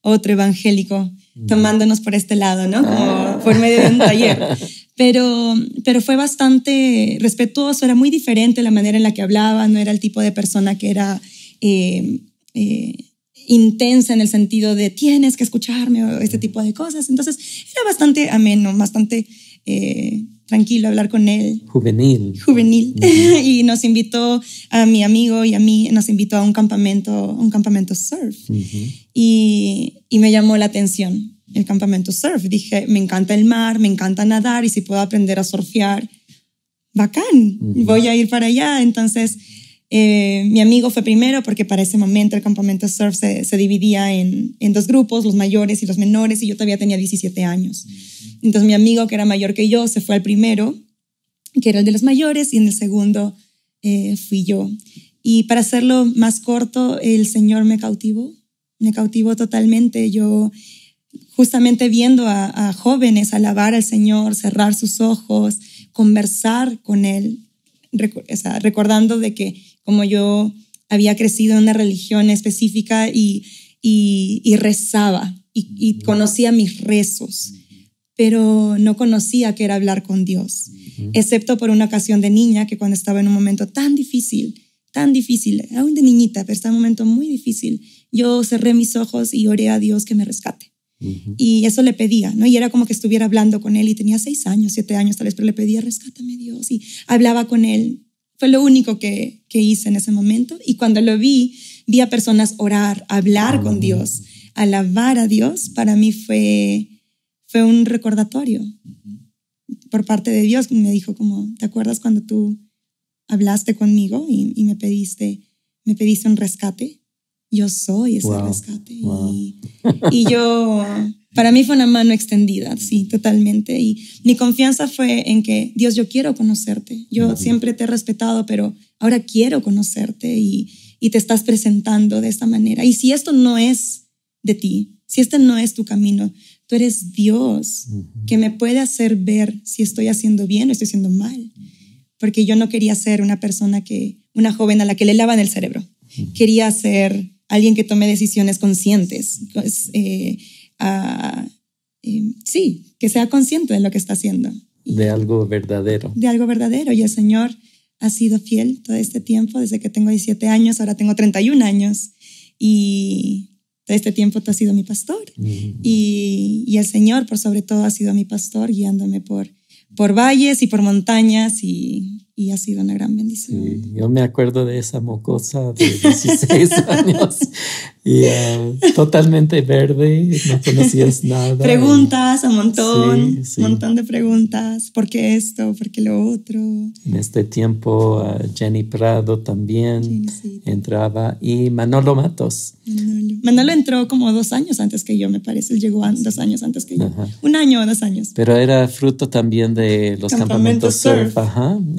otro evangélico tomándonos por este lado, ¿no? Como ah. por medio de un taller. Pero, pero fue bastante respetuoso, era muy diferente la manera en la que hablaba, no era el tipo de persona que era eh, eh, intensa en el sentido de tienes que escucharme o este tipo de cosas. Entonces era bastante ameno, bastante... Eh, tranquilo hablar con él. Juvenil. Juvenil. y nos invitó a mi amigo y a mí, nos invitó a un campamento, un campamento surf y, me llamó la atención el campamento surf. Dije, me encanta el mar, me encanta nadar y si puedo aprender a surfear, bacán, voy a ir para allá. Entonces, eh, mi amigo fue primero porque para ese momento el campamento surf se, dividía en, dos grupos, los mayores y los menores, y yo todavía tenía 17 años. Entonces mi amigo, que era mayor que yo, se fue al primero, que era el de los mayores, y en el segundo eh, fui yo. Y para hacerlo más corto, el Señor me cautivó me cautivó totalmente. Yo justamente viendo a, jóvenes alabar al Señor, cerrar sus ojos, conversar con Él, recordando de que como yo había crecido en una religión específica y, y, rezaba y, y, conocía mis rezos, pero no conocía que era hablar con Dios, excepto por una ocasión de niña que cuando estaba en un momento tan difícil, tan difícil, eh, aún de niñita, pero está un momento muy difícil, yo cerré mis ojos y oré a Dios que me rescate. Y eso le pedía, ¿no? Y era como que estuviera hablando con él y tenía seis años, siete años tal vez, pero le pedía, rescátame Dios. Y hablaba con él. Fue lo único que, que hice en ese momento. Y cuando lo vi, vi a personas orar, hablar ah, con Dios, alabar a Dios. Para mí fue, fue un recordatorio por parte de Dios. Me dijo como, ¿te acuerdas cuando tú hablaste conmigo y, me pediste me pediste un rescate. Yo soy ese rescate. Y, yo, para mí fue una mano extendida, sí, totalmente. Y mi confianza fue en que, Dios, yo quiero conocerte. Yo siempre te he respetado, pero ahora quiero conocerte y, te estás presentando de esta manera. Y si esto no es de ti, si este no es tu camino, tú eres Dios que me puede hacer ver si estoy haciendo bien o estoy haciendo mal porque yo no quería ser una persona que, una joven a la que le lavan el cerebro. Quería ser alguien que tome decisiones conscientes. Pues, eh, eh, sí, que sea consciente de lo que está haciendo. De algo verdadero. De algo verdadero. Y el Señor ha sido fiel todo este tiempo, desde que tengo 17 años, ahora tengo 31 años. Y todo este tiempo tú has sido mi pastor. y, el Señor, por sobre todo, ha sido mi pastor, guiándome por por valles y por montañas y, ha sido una gran bendición. yo me acuerdo de esa mocosa de 16 años y totalmente verde, no conocías nada. Preguntas a montón, un montón de preguntas, ¿por qué esto? ¿Por qué lo otro? En este tiempo ah, Jenny Prado también entraba y Manolo Matos. Manolo. entró como dos años antes que yo, me parece, llegó dos años antes que yo, un año o dos años. Pero era fruto también de los campamentos surf,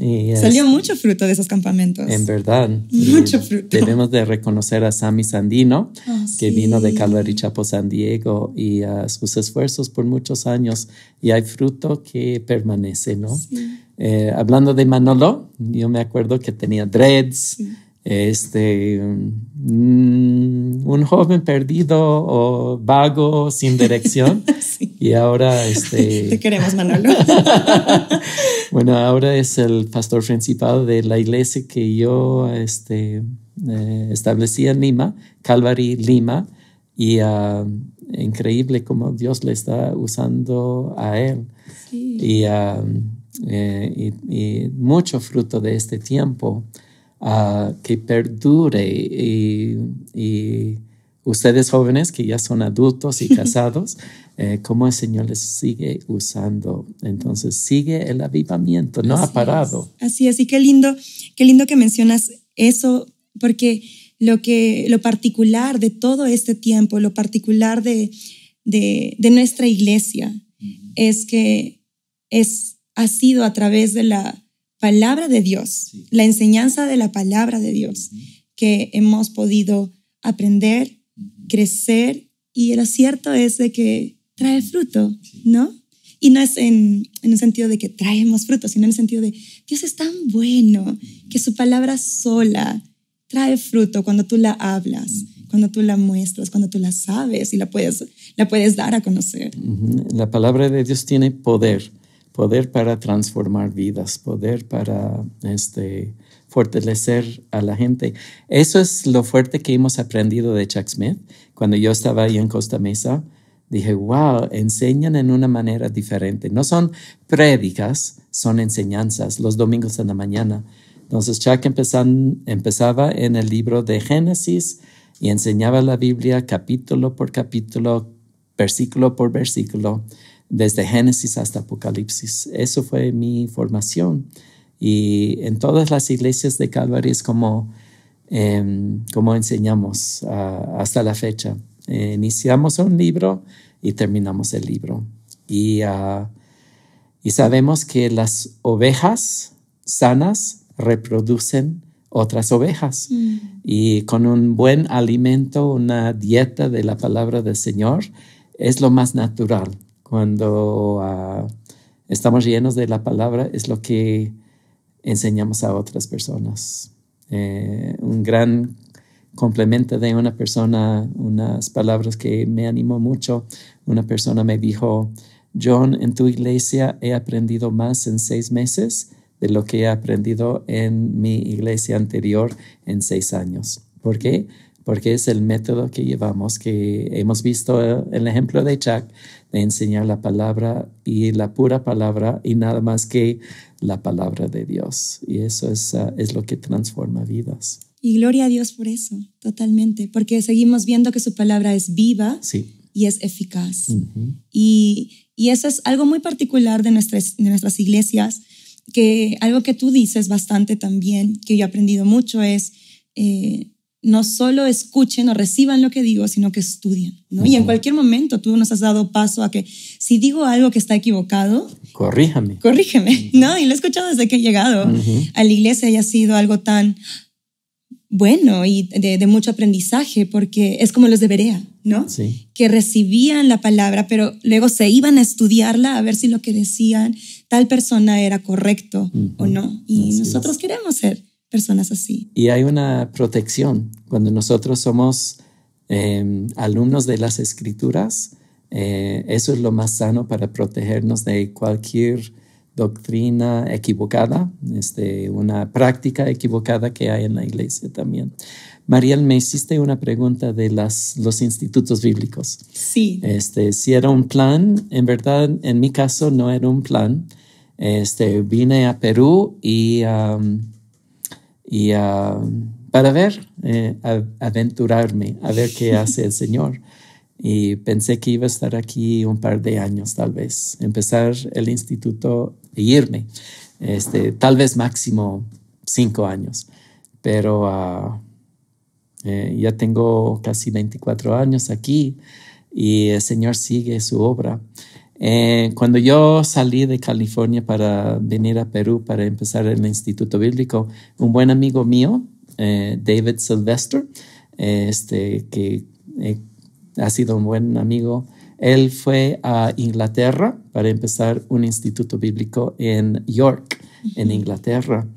Y Salió mucho fruto de esos campamentos. En verdad. Mucho fruto. Debemos de reconocer a Sammy Sandino Ah, que vino de Chapo San Diego, y a sus esfuerzos por muchos años, y hay fruto que permanece, ¿no? Eh, hablando de Manolo, yo me acuerdo que tenía dreads, este, mm, un joven perdido o vago, sin dirección, y ahora... Este, Te queremos, Manolo. bueno, ahora es el pastor principal de la iglesia que yo... Este, eh, establecía en Lima, Calvary Lima, y ah, increíble cómo Dios le está usando a él. Ah, eh, y, mucho fruto de este tiempo ah, que perdure y, ustedes jóvenes que ya son adultos y casados, eh, cómo el Señor les sigue usando. Entonces sigue el avivamiento, no ha parado. así Así es, lindo, qué lindo que mencionas eso porque lo, que, lo particular de todo este tiempo, lo particular de, de, nuestra iglesia, es que es, ha sido a través de la palabra de Dios, la enseñanza de la palabra de Dios, que hemos podido aprender, crecer, y lo cierto es de que trae fruto, ¿no? Y no es en, en, el sentido de que traemos fruto, sino en el sentido de Dios es tan bueno que su palabra sola trae fruto cuando tú la hablas, cuando tú la muestras, cuando tú la sabes y la puedes, la puedes dar a conocer. La palabra de Dios tiene poder, poder para transformar vidas, poder para este, fortalecer a la gente. Eso es lo fuerte que hemos aprendido de Chuck Smith. Cuando yo estaba ahí en Costa Mesa, dije, wow, enseñan en una manera diferente. No son prédicas, son enseñanzas los domingos en la mañana entonces Chuck empezaba en el libro de Génesis y enseñaba la Biblia capítulo por capítulo, versículo por versículo, desde Génesis hasta Apocalipsis. Eso fue mi formación. Y en todas las iglesias de Calvary es como, em, como enseñamos ah, hasta la fecha. Eh, iniciamos un libro y terminamos el libro. Y, ah, y sabemos que las ovejas sanas reproducen otras ovejas. Mm. Y con un buen alimento, una dieta de la palabra del Señor, es lo más natural. Cuando ah, estamos llenos de la palabra, es lo que enseñamos a otras personas. Eh, un gran complemento de una persona, unas palabras que me animó mucho. Una persona me dijo, John, en tu iglesia he aprendido más en seis meses de lo que he aprendido en mi iglesia anterior en seis años. ¿Por qué? Porque es el método que llevamos, que hemos visto eh, el ejemplo de Chuck, de enseñar la palabra y la pura palabra y nada más que la palabra de Dios. Y eso eh, es, lo que transforma vidas. Y gloria a Dios por eso, totalmente, porque seguimos viendo que su palabra es viva y es eficaz. y, eso es algo muy particular de nuestras, de nuestras iglesias, que algo que tú dices bastante también, que yo he aprendido mucho, es eh, no solo escuchen o reciban lo que digo, sino que estudien. Y en cualquier momento tú nos has dado paso a que si digo algo que está equivocado, corríjame. Corrígeme, ¿no? Y lo he escuchado desde que he llegado a la iglesia y ha sido algo tan bueno y de, de mucho aprendizaje, porque es como los de que recibían la palabra, pero luego se iban a estudiarla a ver si lo que decían tal persona era correcto o no. Y nosotros queremos ser personas así. Y hay una protección cuando nosotros somos em, alumnos de las escrituras. Eh, eso es lo más sano para protegernos de cualquier doctrina equivocada, este, una práctica equivocada que hay en la iglesia también. Mariel, me hiciste una pregunta de los institutos bíblicos. Sí. Este, si era un plan, en verdad, en mi caso no era un plan. Este, vine a Perú y, um, um, para ver, eh, aventurarme, a ver qué hace el Señor. Y pensé que iba a estar aquí un par de años, tal vez, empezar el instituto e irme. Este, tal vez máximo cinco años, pero... Ah, eh, ya tengo casi 24 años aquí y el Señor sigue su obra. Eh, cuando yo salí de California para venir a Perú para empezar el Instituto Bíblico, un buen amigo mío, eh, David Sylvester, este, que ha sido un buen amigo, él fue a Inglaterra para empezar un instituto bíblico en York, en Inglaterra.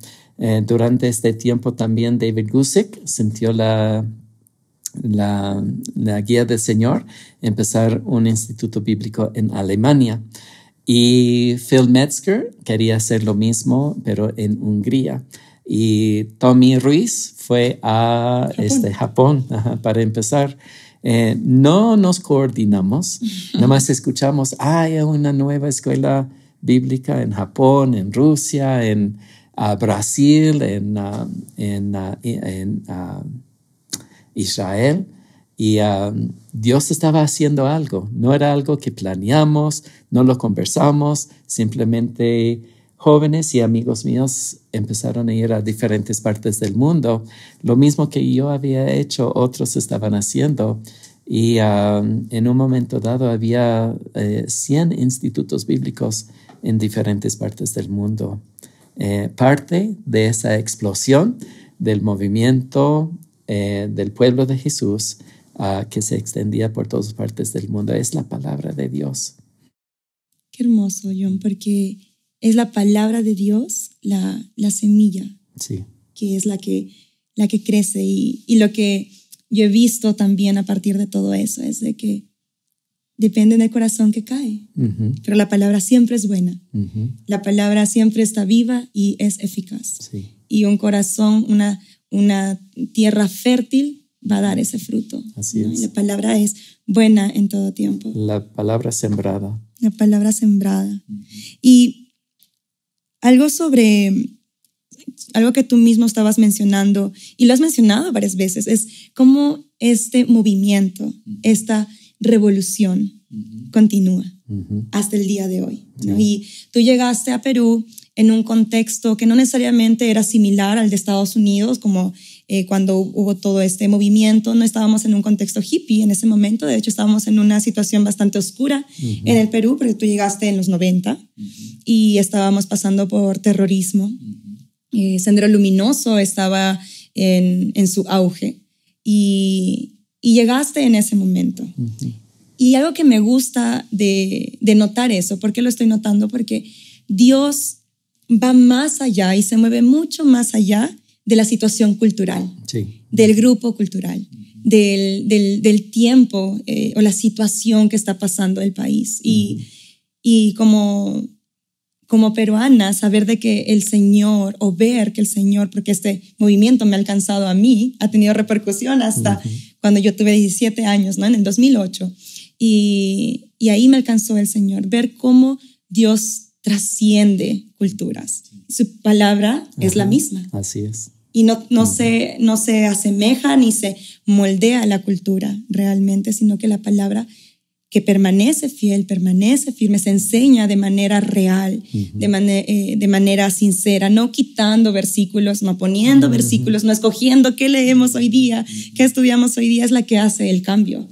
Eh, durante este tiempo también David Gusick sintió la, la, guía del Señor empezar un instituto bíblico en Alemania. Y Phil Metzger quería hacer lo mismo, pero en Hungría. Y Tommy Ruiz fue a Japón, este, Japón para empezar. Eh, no nos coordinamos, nada más escuchamos, hay una nueva escuela bíblica en Japón, en Rusia, en, a Brasil, en, um, en, uh, um, Israel. Y um, Dios estaba haciendo algo, no era algo que planeamos, no lo conversamos, simplemente jóvenes y amigos míos empezaron a ir a diferentes partes del mundo. Lo mismo que yo había hecho, otros estaban haciendo. Y en un momento dado había 100 eh, institutos bíblicos en diferentes partes del mundo. Eh, parte de esa explosión del movimiento eh, del pueblo de Jesús ah, que se extendía por todas partes del mundo. Es la palabra de Dios. Qué hermoso, John, porque es la palabra de Dios, la, semilla, sí. que es la que, la que crece y lo que yo he visto también a partir de todo eso es de que depende del corazón que cae. Pero la palabra siempre es buena. La palabra siempre está viva y es eficaz. Y un corazón, una, una tierra fértil va a dar ese fruto. Así es. la palabra es buena en todo tiempo. La palabra sembrada. La palabra sembrada. Y algo sobre algo que tú mismo estabas mencionando y lo has mencionado varias veces es cómo este movimiento, esta revolución continúa hasta el día de hoy. Y tú llegaste a Perú en un contexto que no necesariamente era similar al de Estados Unidos, como eh, cuando hubo todo este movimiento, no estábamos en un contexto hippie en ese momento, de hecho estábamos en una situación bastante oscura en el Perú, pero tú llegaste en los 90 y estábamos pasando por terrorismo. Eh, Sendero Luminoso estaba en su auge y, y llegaste en ese momento. Y algo que me gusta de, notar eso, porque lo estoy notando, porque Dios va más allá y se mueve mucho más allá de la situación cultural, del grupo cultural, del, del, tiempo eh, o la situación que está pasando el país. Y, y como, como peruana, saber de que el Señor, o ver que el Señor, porque este movimiento me ha alcanzado a mí, ha tenido repercusión hasta cuando yo tuve 17 años, ¿no? En el 2008. Y, ahí me alcanzó el Señor, ver cómo Dios trasciende culturas. Su palabra es la misma. Así es. Y no, no, se, no se asemeja ni se moldea la cultura realmente, sino que la palabra que permanece fiel, permanece firme, se enseña de manera real, de, eh, de, manera sincera, no quitando versículos, no poniendo versículos, no escogiendo qué leemos hoy día, qué estudiamos hoy día, es la que hace el cambio.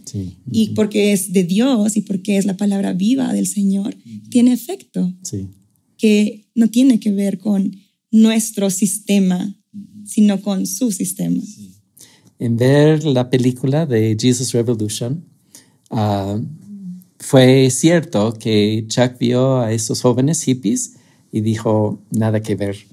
Y porque es de Dios y porque es la palabra viva del Señor, tiene efecto, que no tiene que ver con nuestro sistema, sino con su sistema. En ver la película de Jesus Revolution, ah, fue cierto que Chuck vio a esos jóvenes hippies y dijo, nada que ver.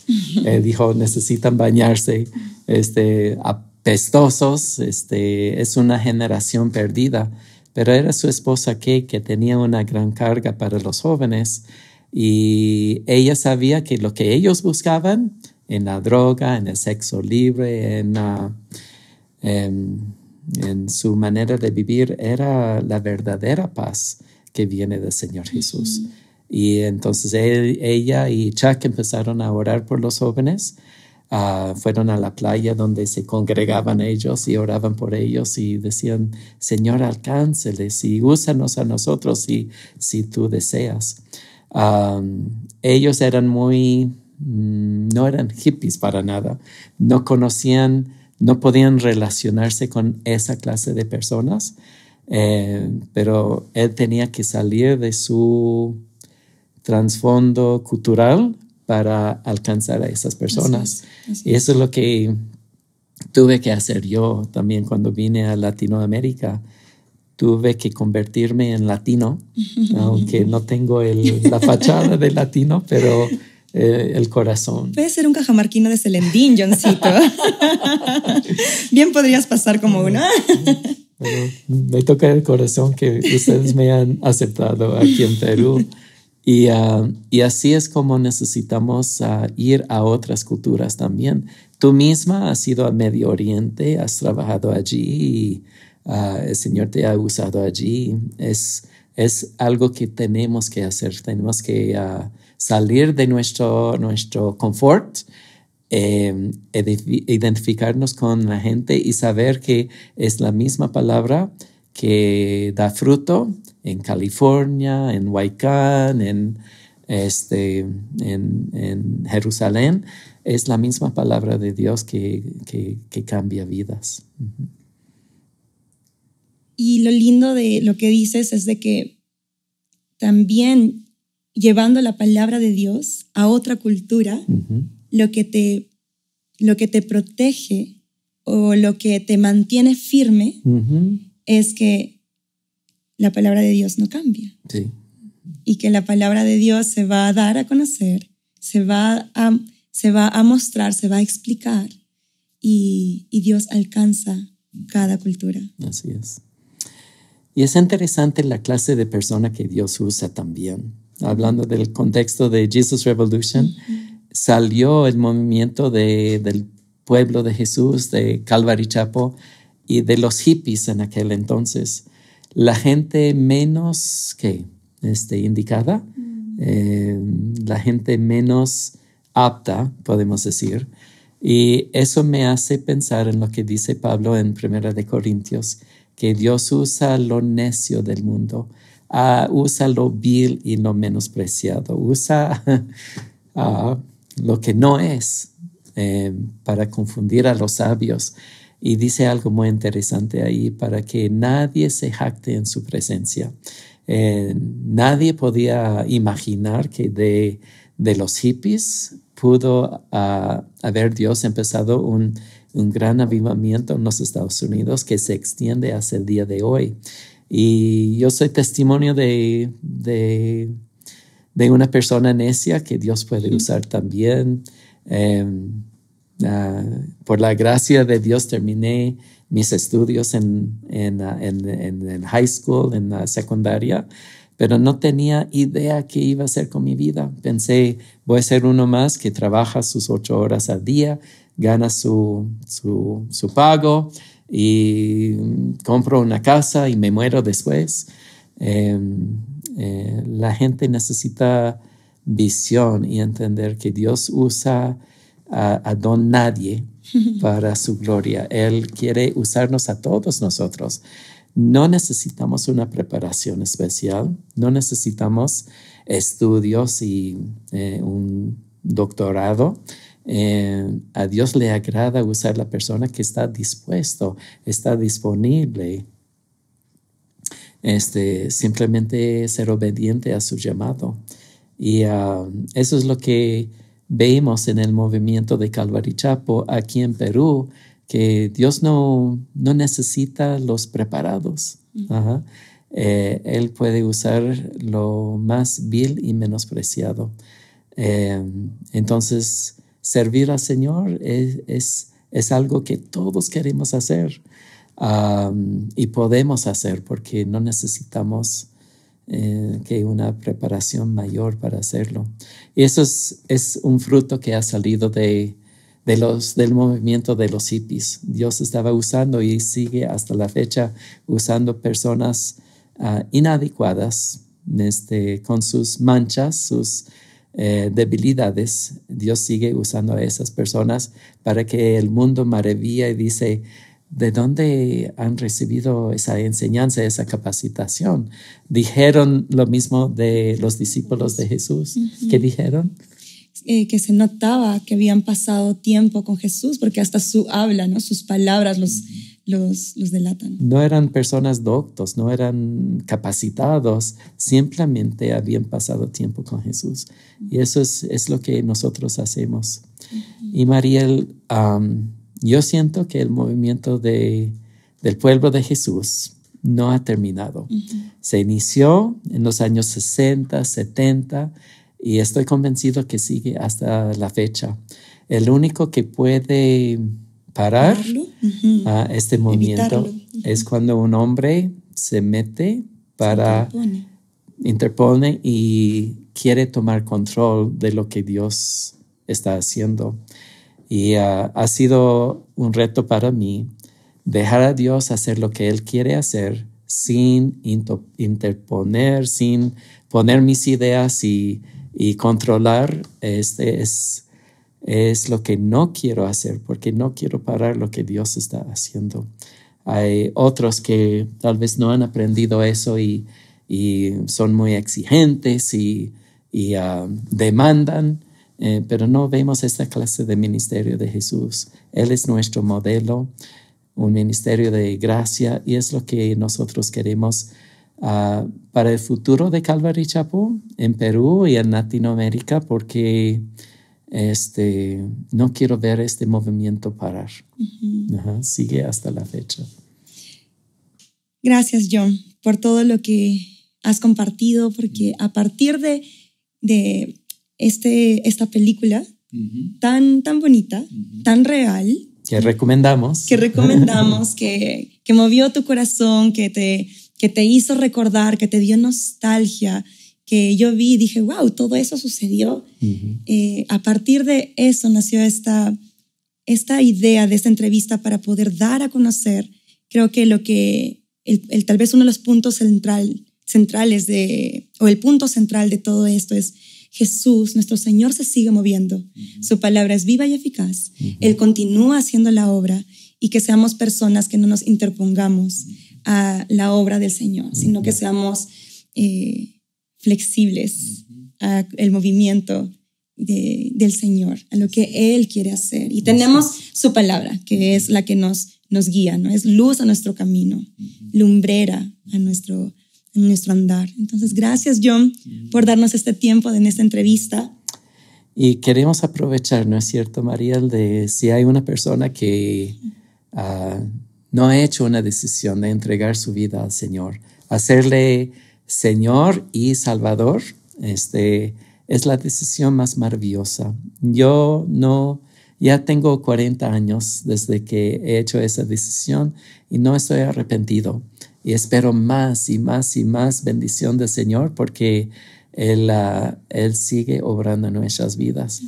Eh, dijo, necesitan bañarse, este, apestosos, este, es una generación perdida. Pero era su esposa Kate que tenía una gran carga para los jóvenes y ella sabía que lo que ellos buscaban en la droga, en el sexo libre, en... la en em, en su manera de vivir era la verdadera paz que viene del Señor Jesús. Y entonces ella y Chuck empezaron a orar por los jóvenes. Ah, fueron a la playa donde se congregaban ellos y oraban por ellos y decían, Señor, alcánceles y úsanos a nosotros si, si tú deseas. ellos eran muy, mm, no eran hippies para nada, no conocían no podían relacionarse con esa clase de personas, eh, pero él tenía que salir de su trasfondo cultural para alcanzar a esas personas. Y eso es lo que tuve que hacer yo también cuando vine a Latinoamérica. Tuve que convertirme en latino, aunque no tengo la fachada de latino, pero eh, el corazón. Puede ser un cajamarquino de Selendín, Johncito. Bien podrías pasar como uno. me toca el corazón que ustedes me han aceptado aquí en Perú. Y, ah, y así es como necesitamos ah, ir a otras culturas también. Tú misma has ido a Medio Oriente, has trabajado allí, ah, el Señor te ha usado allí. Es, es algo que tenemos que hacer, tenemos que salir de nuestro, confort, em, identificarnos con la gente y saber que es la misma palabra que da fruto en California, en Huaycán, en, este, en, Jerusalén, es la misma palabra de Dios que, cambia vidas. Y lo lindo de lo que dices es de que también llevando la palabra de Dios a otra cultura, lo, que te, lo que te protege o lo que te mantiene firme es que la palabra de Dios no cambia. Y que la palabra de Dios se va a dar a conocer, se va a, se va a mostrar, se va a explicar y, y Dios alcanza cada cultura. Así es. Y es interesante la clase de persona que Dios usa también hablando del contexto de Jesus Revolution, salió el movimiento del pueblo de Jesús, de Calvary Chapo y de los hippies en aquel entonces. La gente menos que este, indicada, eh, la gente menos apta, podemos decir. Y eso me hace pensar en lo que dice Pablo en Primera de Corintios, que Dios usa lo necio del mundo Ah, usa lo vil y lo menospreciado, usa ah, lo que no es eh, para confundir a los sabios. Y dice algo muy interesante ahí, para que nadie se jacte en su presencia. Eh, nadie podía imaginar que de, los hippies pudo ah, haber Dios empezado un, un gran avivamiento en los Estados Unidos que se extiende hasta el día de hoy. Y yo soy testimonio de, de, de una persona necia que Dios puede usar también. Em, ah, por la gracia de Dios terminé mis estudios en, ah, en, en, en, high school, en la secundaria, pero no tenía idea qué iba a hacer con mi vida. Pensé, voy a ser uno más que trabaja sus ocho horas al día, gana su, su, su pago, y compro una casa y me muero después. Em, eh, la gente necesita visión y entender que Dios usa a, don nadie para su gloria. Él quiere usarnos a todos nosotros. No necesitamos una preparación especial, no necesitamos estudios y eh, un doctorado. Eh, a Dios le agrada usar la persona que está dispuesto, está disponible. Este, simplemente ser obediente a su llamado. Y um, eso es lo que vemos en el movimiento de Calvary Chapo aquí en Perú, que Dios no, no necesita los preparados. Eh, él puede usar lo más vil y menospreciado. Eh, entonces, servir al Señor es, es, algo que todos queremos hacer y podemos hacer porque no necesitamos eh, que una preparación mayor para hacerlo. Y eso es, un fruto que ha salido de, los, del movimiento de los hippies. Dios estaba usando y sigue hasta la fecha usando personas ah, inadecuadas este, con sus manchas, sus eh, debilidades, Dios sigue usando a esas personas para que el mundo maravilla y dice, ¿de dónde han recibido esa enseñanza, esa capacitación? Dijeron lo mismo de los discípulos de Jesús. ¿Qué dijeron? Eh, que se notaba que habían pasado tiempo con Jesús, porque hasta su habla, ¿no? sus palabras, los los, los delatan. No eran personas doctos, no eran capacitados, simplemente habían pasado tiempo con Jesús. Y eso es, lo que nosotros hacemos. Y Mariel, yo siento que el movimiento del pueblo de Jesús no ha terminado. Se inició en los años 60, 70 y estoy convencido que sigue hasta la fecha. El único que puede parar a este movimiento, es cuando un hombre se mete para interpone. y quiere tomar control de lo que Dios está haciendo. Y ah, ha sido un reto para mí dejar a Dios hacer lo que Él quiere hacer sin interponer, sin poner mis ideas y, y controlar. Este es es lo que no quiero hacer porque no quiero parar lo que Dios está haciendo. Hay otros que tal vez no han aprendido eso y, son muy exigentes y, ah, demandan, eh, pero no vemos esta clase de ministerio de Jesús. Él es nuestro modelo, un ministerio de gracia y es lo que nosotros queremos ah, para el futuro de Calvary Chapo en Perú y en Latinoamérica porque este, no quiero ver este movimiento parar. sigue hasta la fecha. Gracias, John, por todo lo que has compartido, porque a partir de, este, esta película tan, tan bonita, tan real. Que recomendamos. Que recomendamos, que, movió tu corazón, que te, que te hizo recordar, que te dio nostalgia que yo vi y dije, wow, todo eso sucedió. Eh, a partir de eso nació esta, esta idea de esta entrevista para poder dar a conocer, creo que lo que, el, tal vez uno de los puntos central, centrales de, o el punto central de todo esto es Jesús, nuestro Señor, se sigue moviendo. Su palabra es viva y eficaz. Él continúa haciendo la obra y que seamos personas que no nos interpongamos a la obra del Señor, sino que seamos... Eh, flexibles al movimiento del Señor, a lo que Él quiere hacer. Y tenemos su palabra, que es la que nos, nos guía, ¿no? Es luz a nuestro camino, lumbrera a nuestro, nuestro andar. Entonces, gracias, John, por darnos este tiempo en esta entrevista. Y queremos aprovechar, ¿no es cierto, María? De si hay una persona que ah, no ha hecho una decisión de entregar su vida al Señor, hacerle Señor y Salvador, este, es la decisión más maravillosa. Yo no, ya tengo 40 años desde que he hecho esa decisión y no estoy arrepentido. Y espero más y más y más bendición del Señor porque Él, ah, Él sigue obrando en nuestras vidas.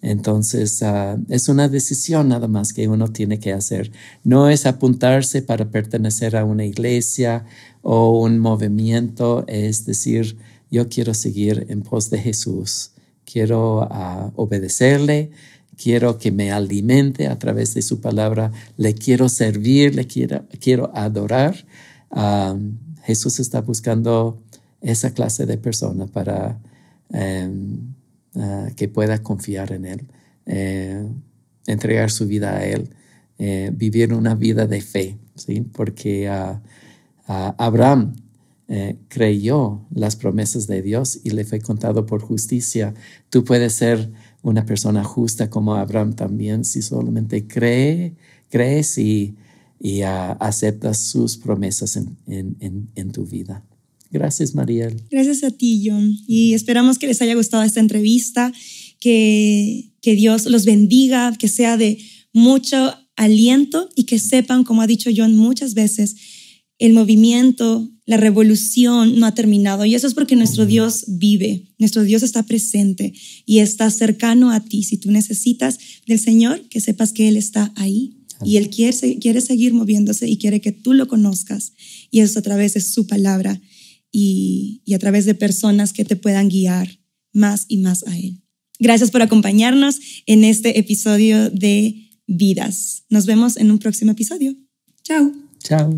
Entonces, ah, es una decisión nada más que uno tiene que hacer. No es apuntarse para pertenecer a una iglesia, o un movimiento, es decir, yo quiero seguir en pos de Jesús, quiero ah, obedecerle, quiero que me alimente a través de su palabra, le quiero servir, le quiero, quiero adorar. Jesús está buscando esa clase de persona para em, ah, que pueda confiar en Él, eh, entregar su vida a Él, eh, vivir una vida de fe, ¿sí? porque ah, Abraham eh, creyó las promesas de Dios y le fue contado por justicia. Tú puedes ser una persona justa como Abraham también si solamente cree, crees y, y ah, aceptas sus promesas en, tu vida. Gracias, Mariel. Gracias a ti, John. Y esperamos que les haya gustado esta entrevista, que, que Dios los bendiga, que sea de mucho aliento y que sepan, como ha dicho John muchas veces, el movimiento, la revolución no ha terminado. Y eso es porque nuestro Dios vive, nuestro Dios está presente y está cercano a ti. Si tú necesitas del Señor, que sepas que Él está ahí. Y Él quiere, quiere seguir moviéndose y quiere que tú lo conozcas. Y eso a través de su palabra y, y a través de personas que te puedan guiar más y más a Él. Gracias por acompañarnos en este episodio de Vidas. Nos vemos en un próximo episodio. Chao. Chao.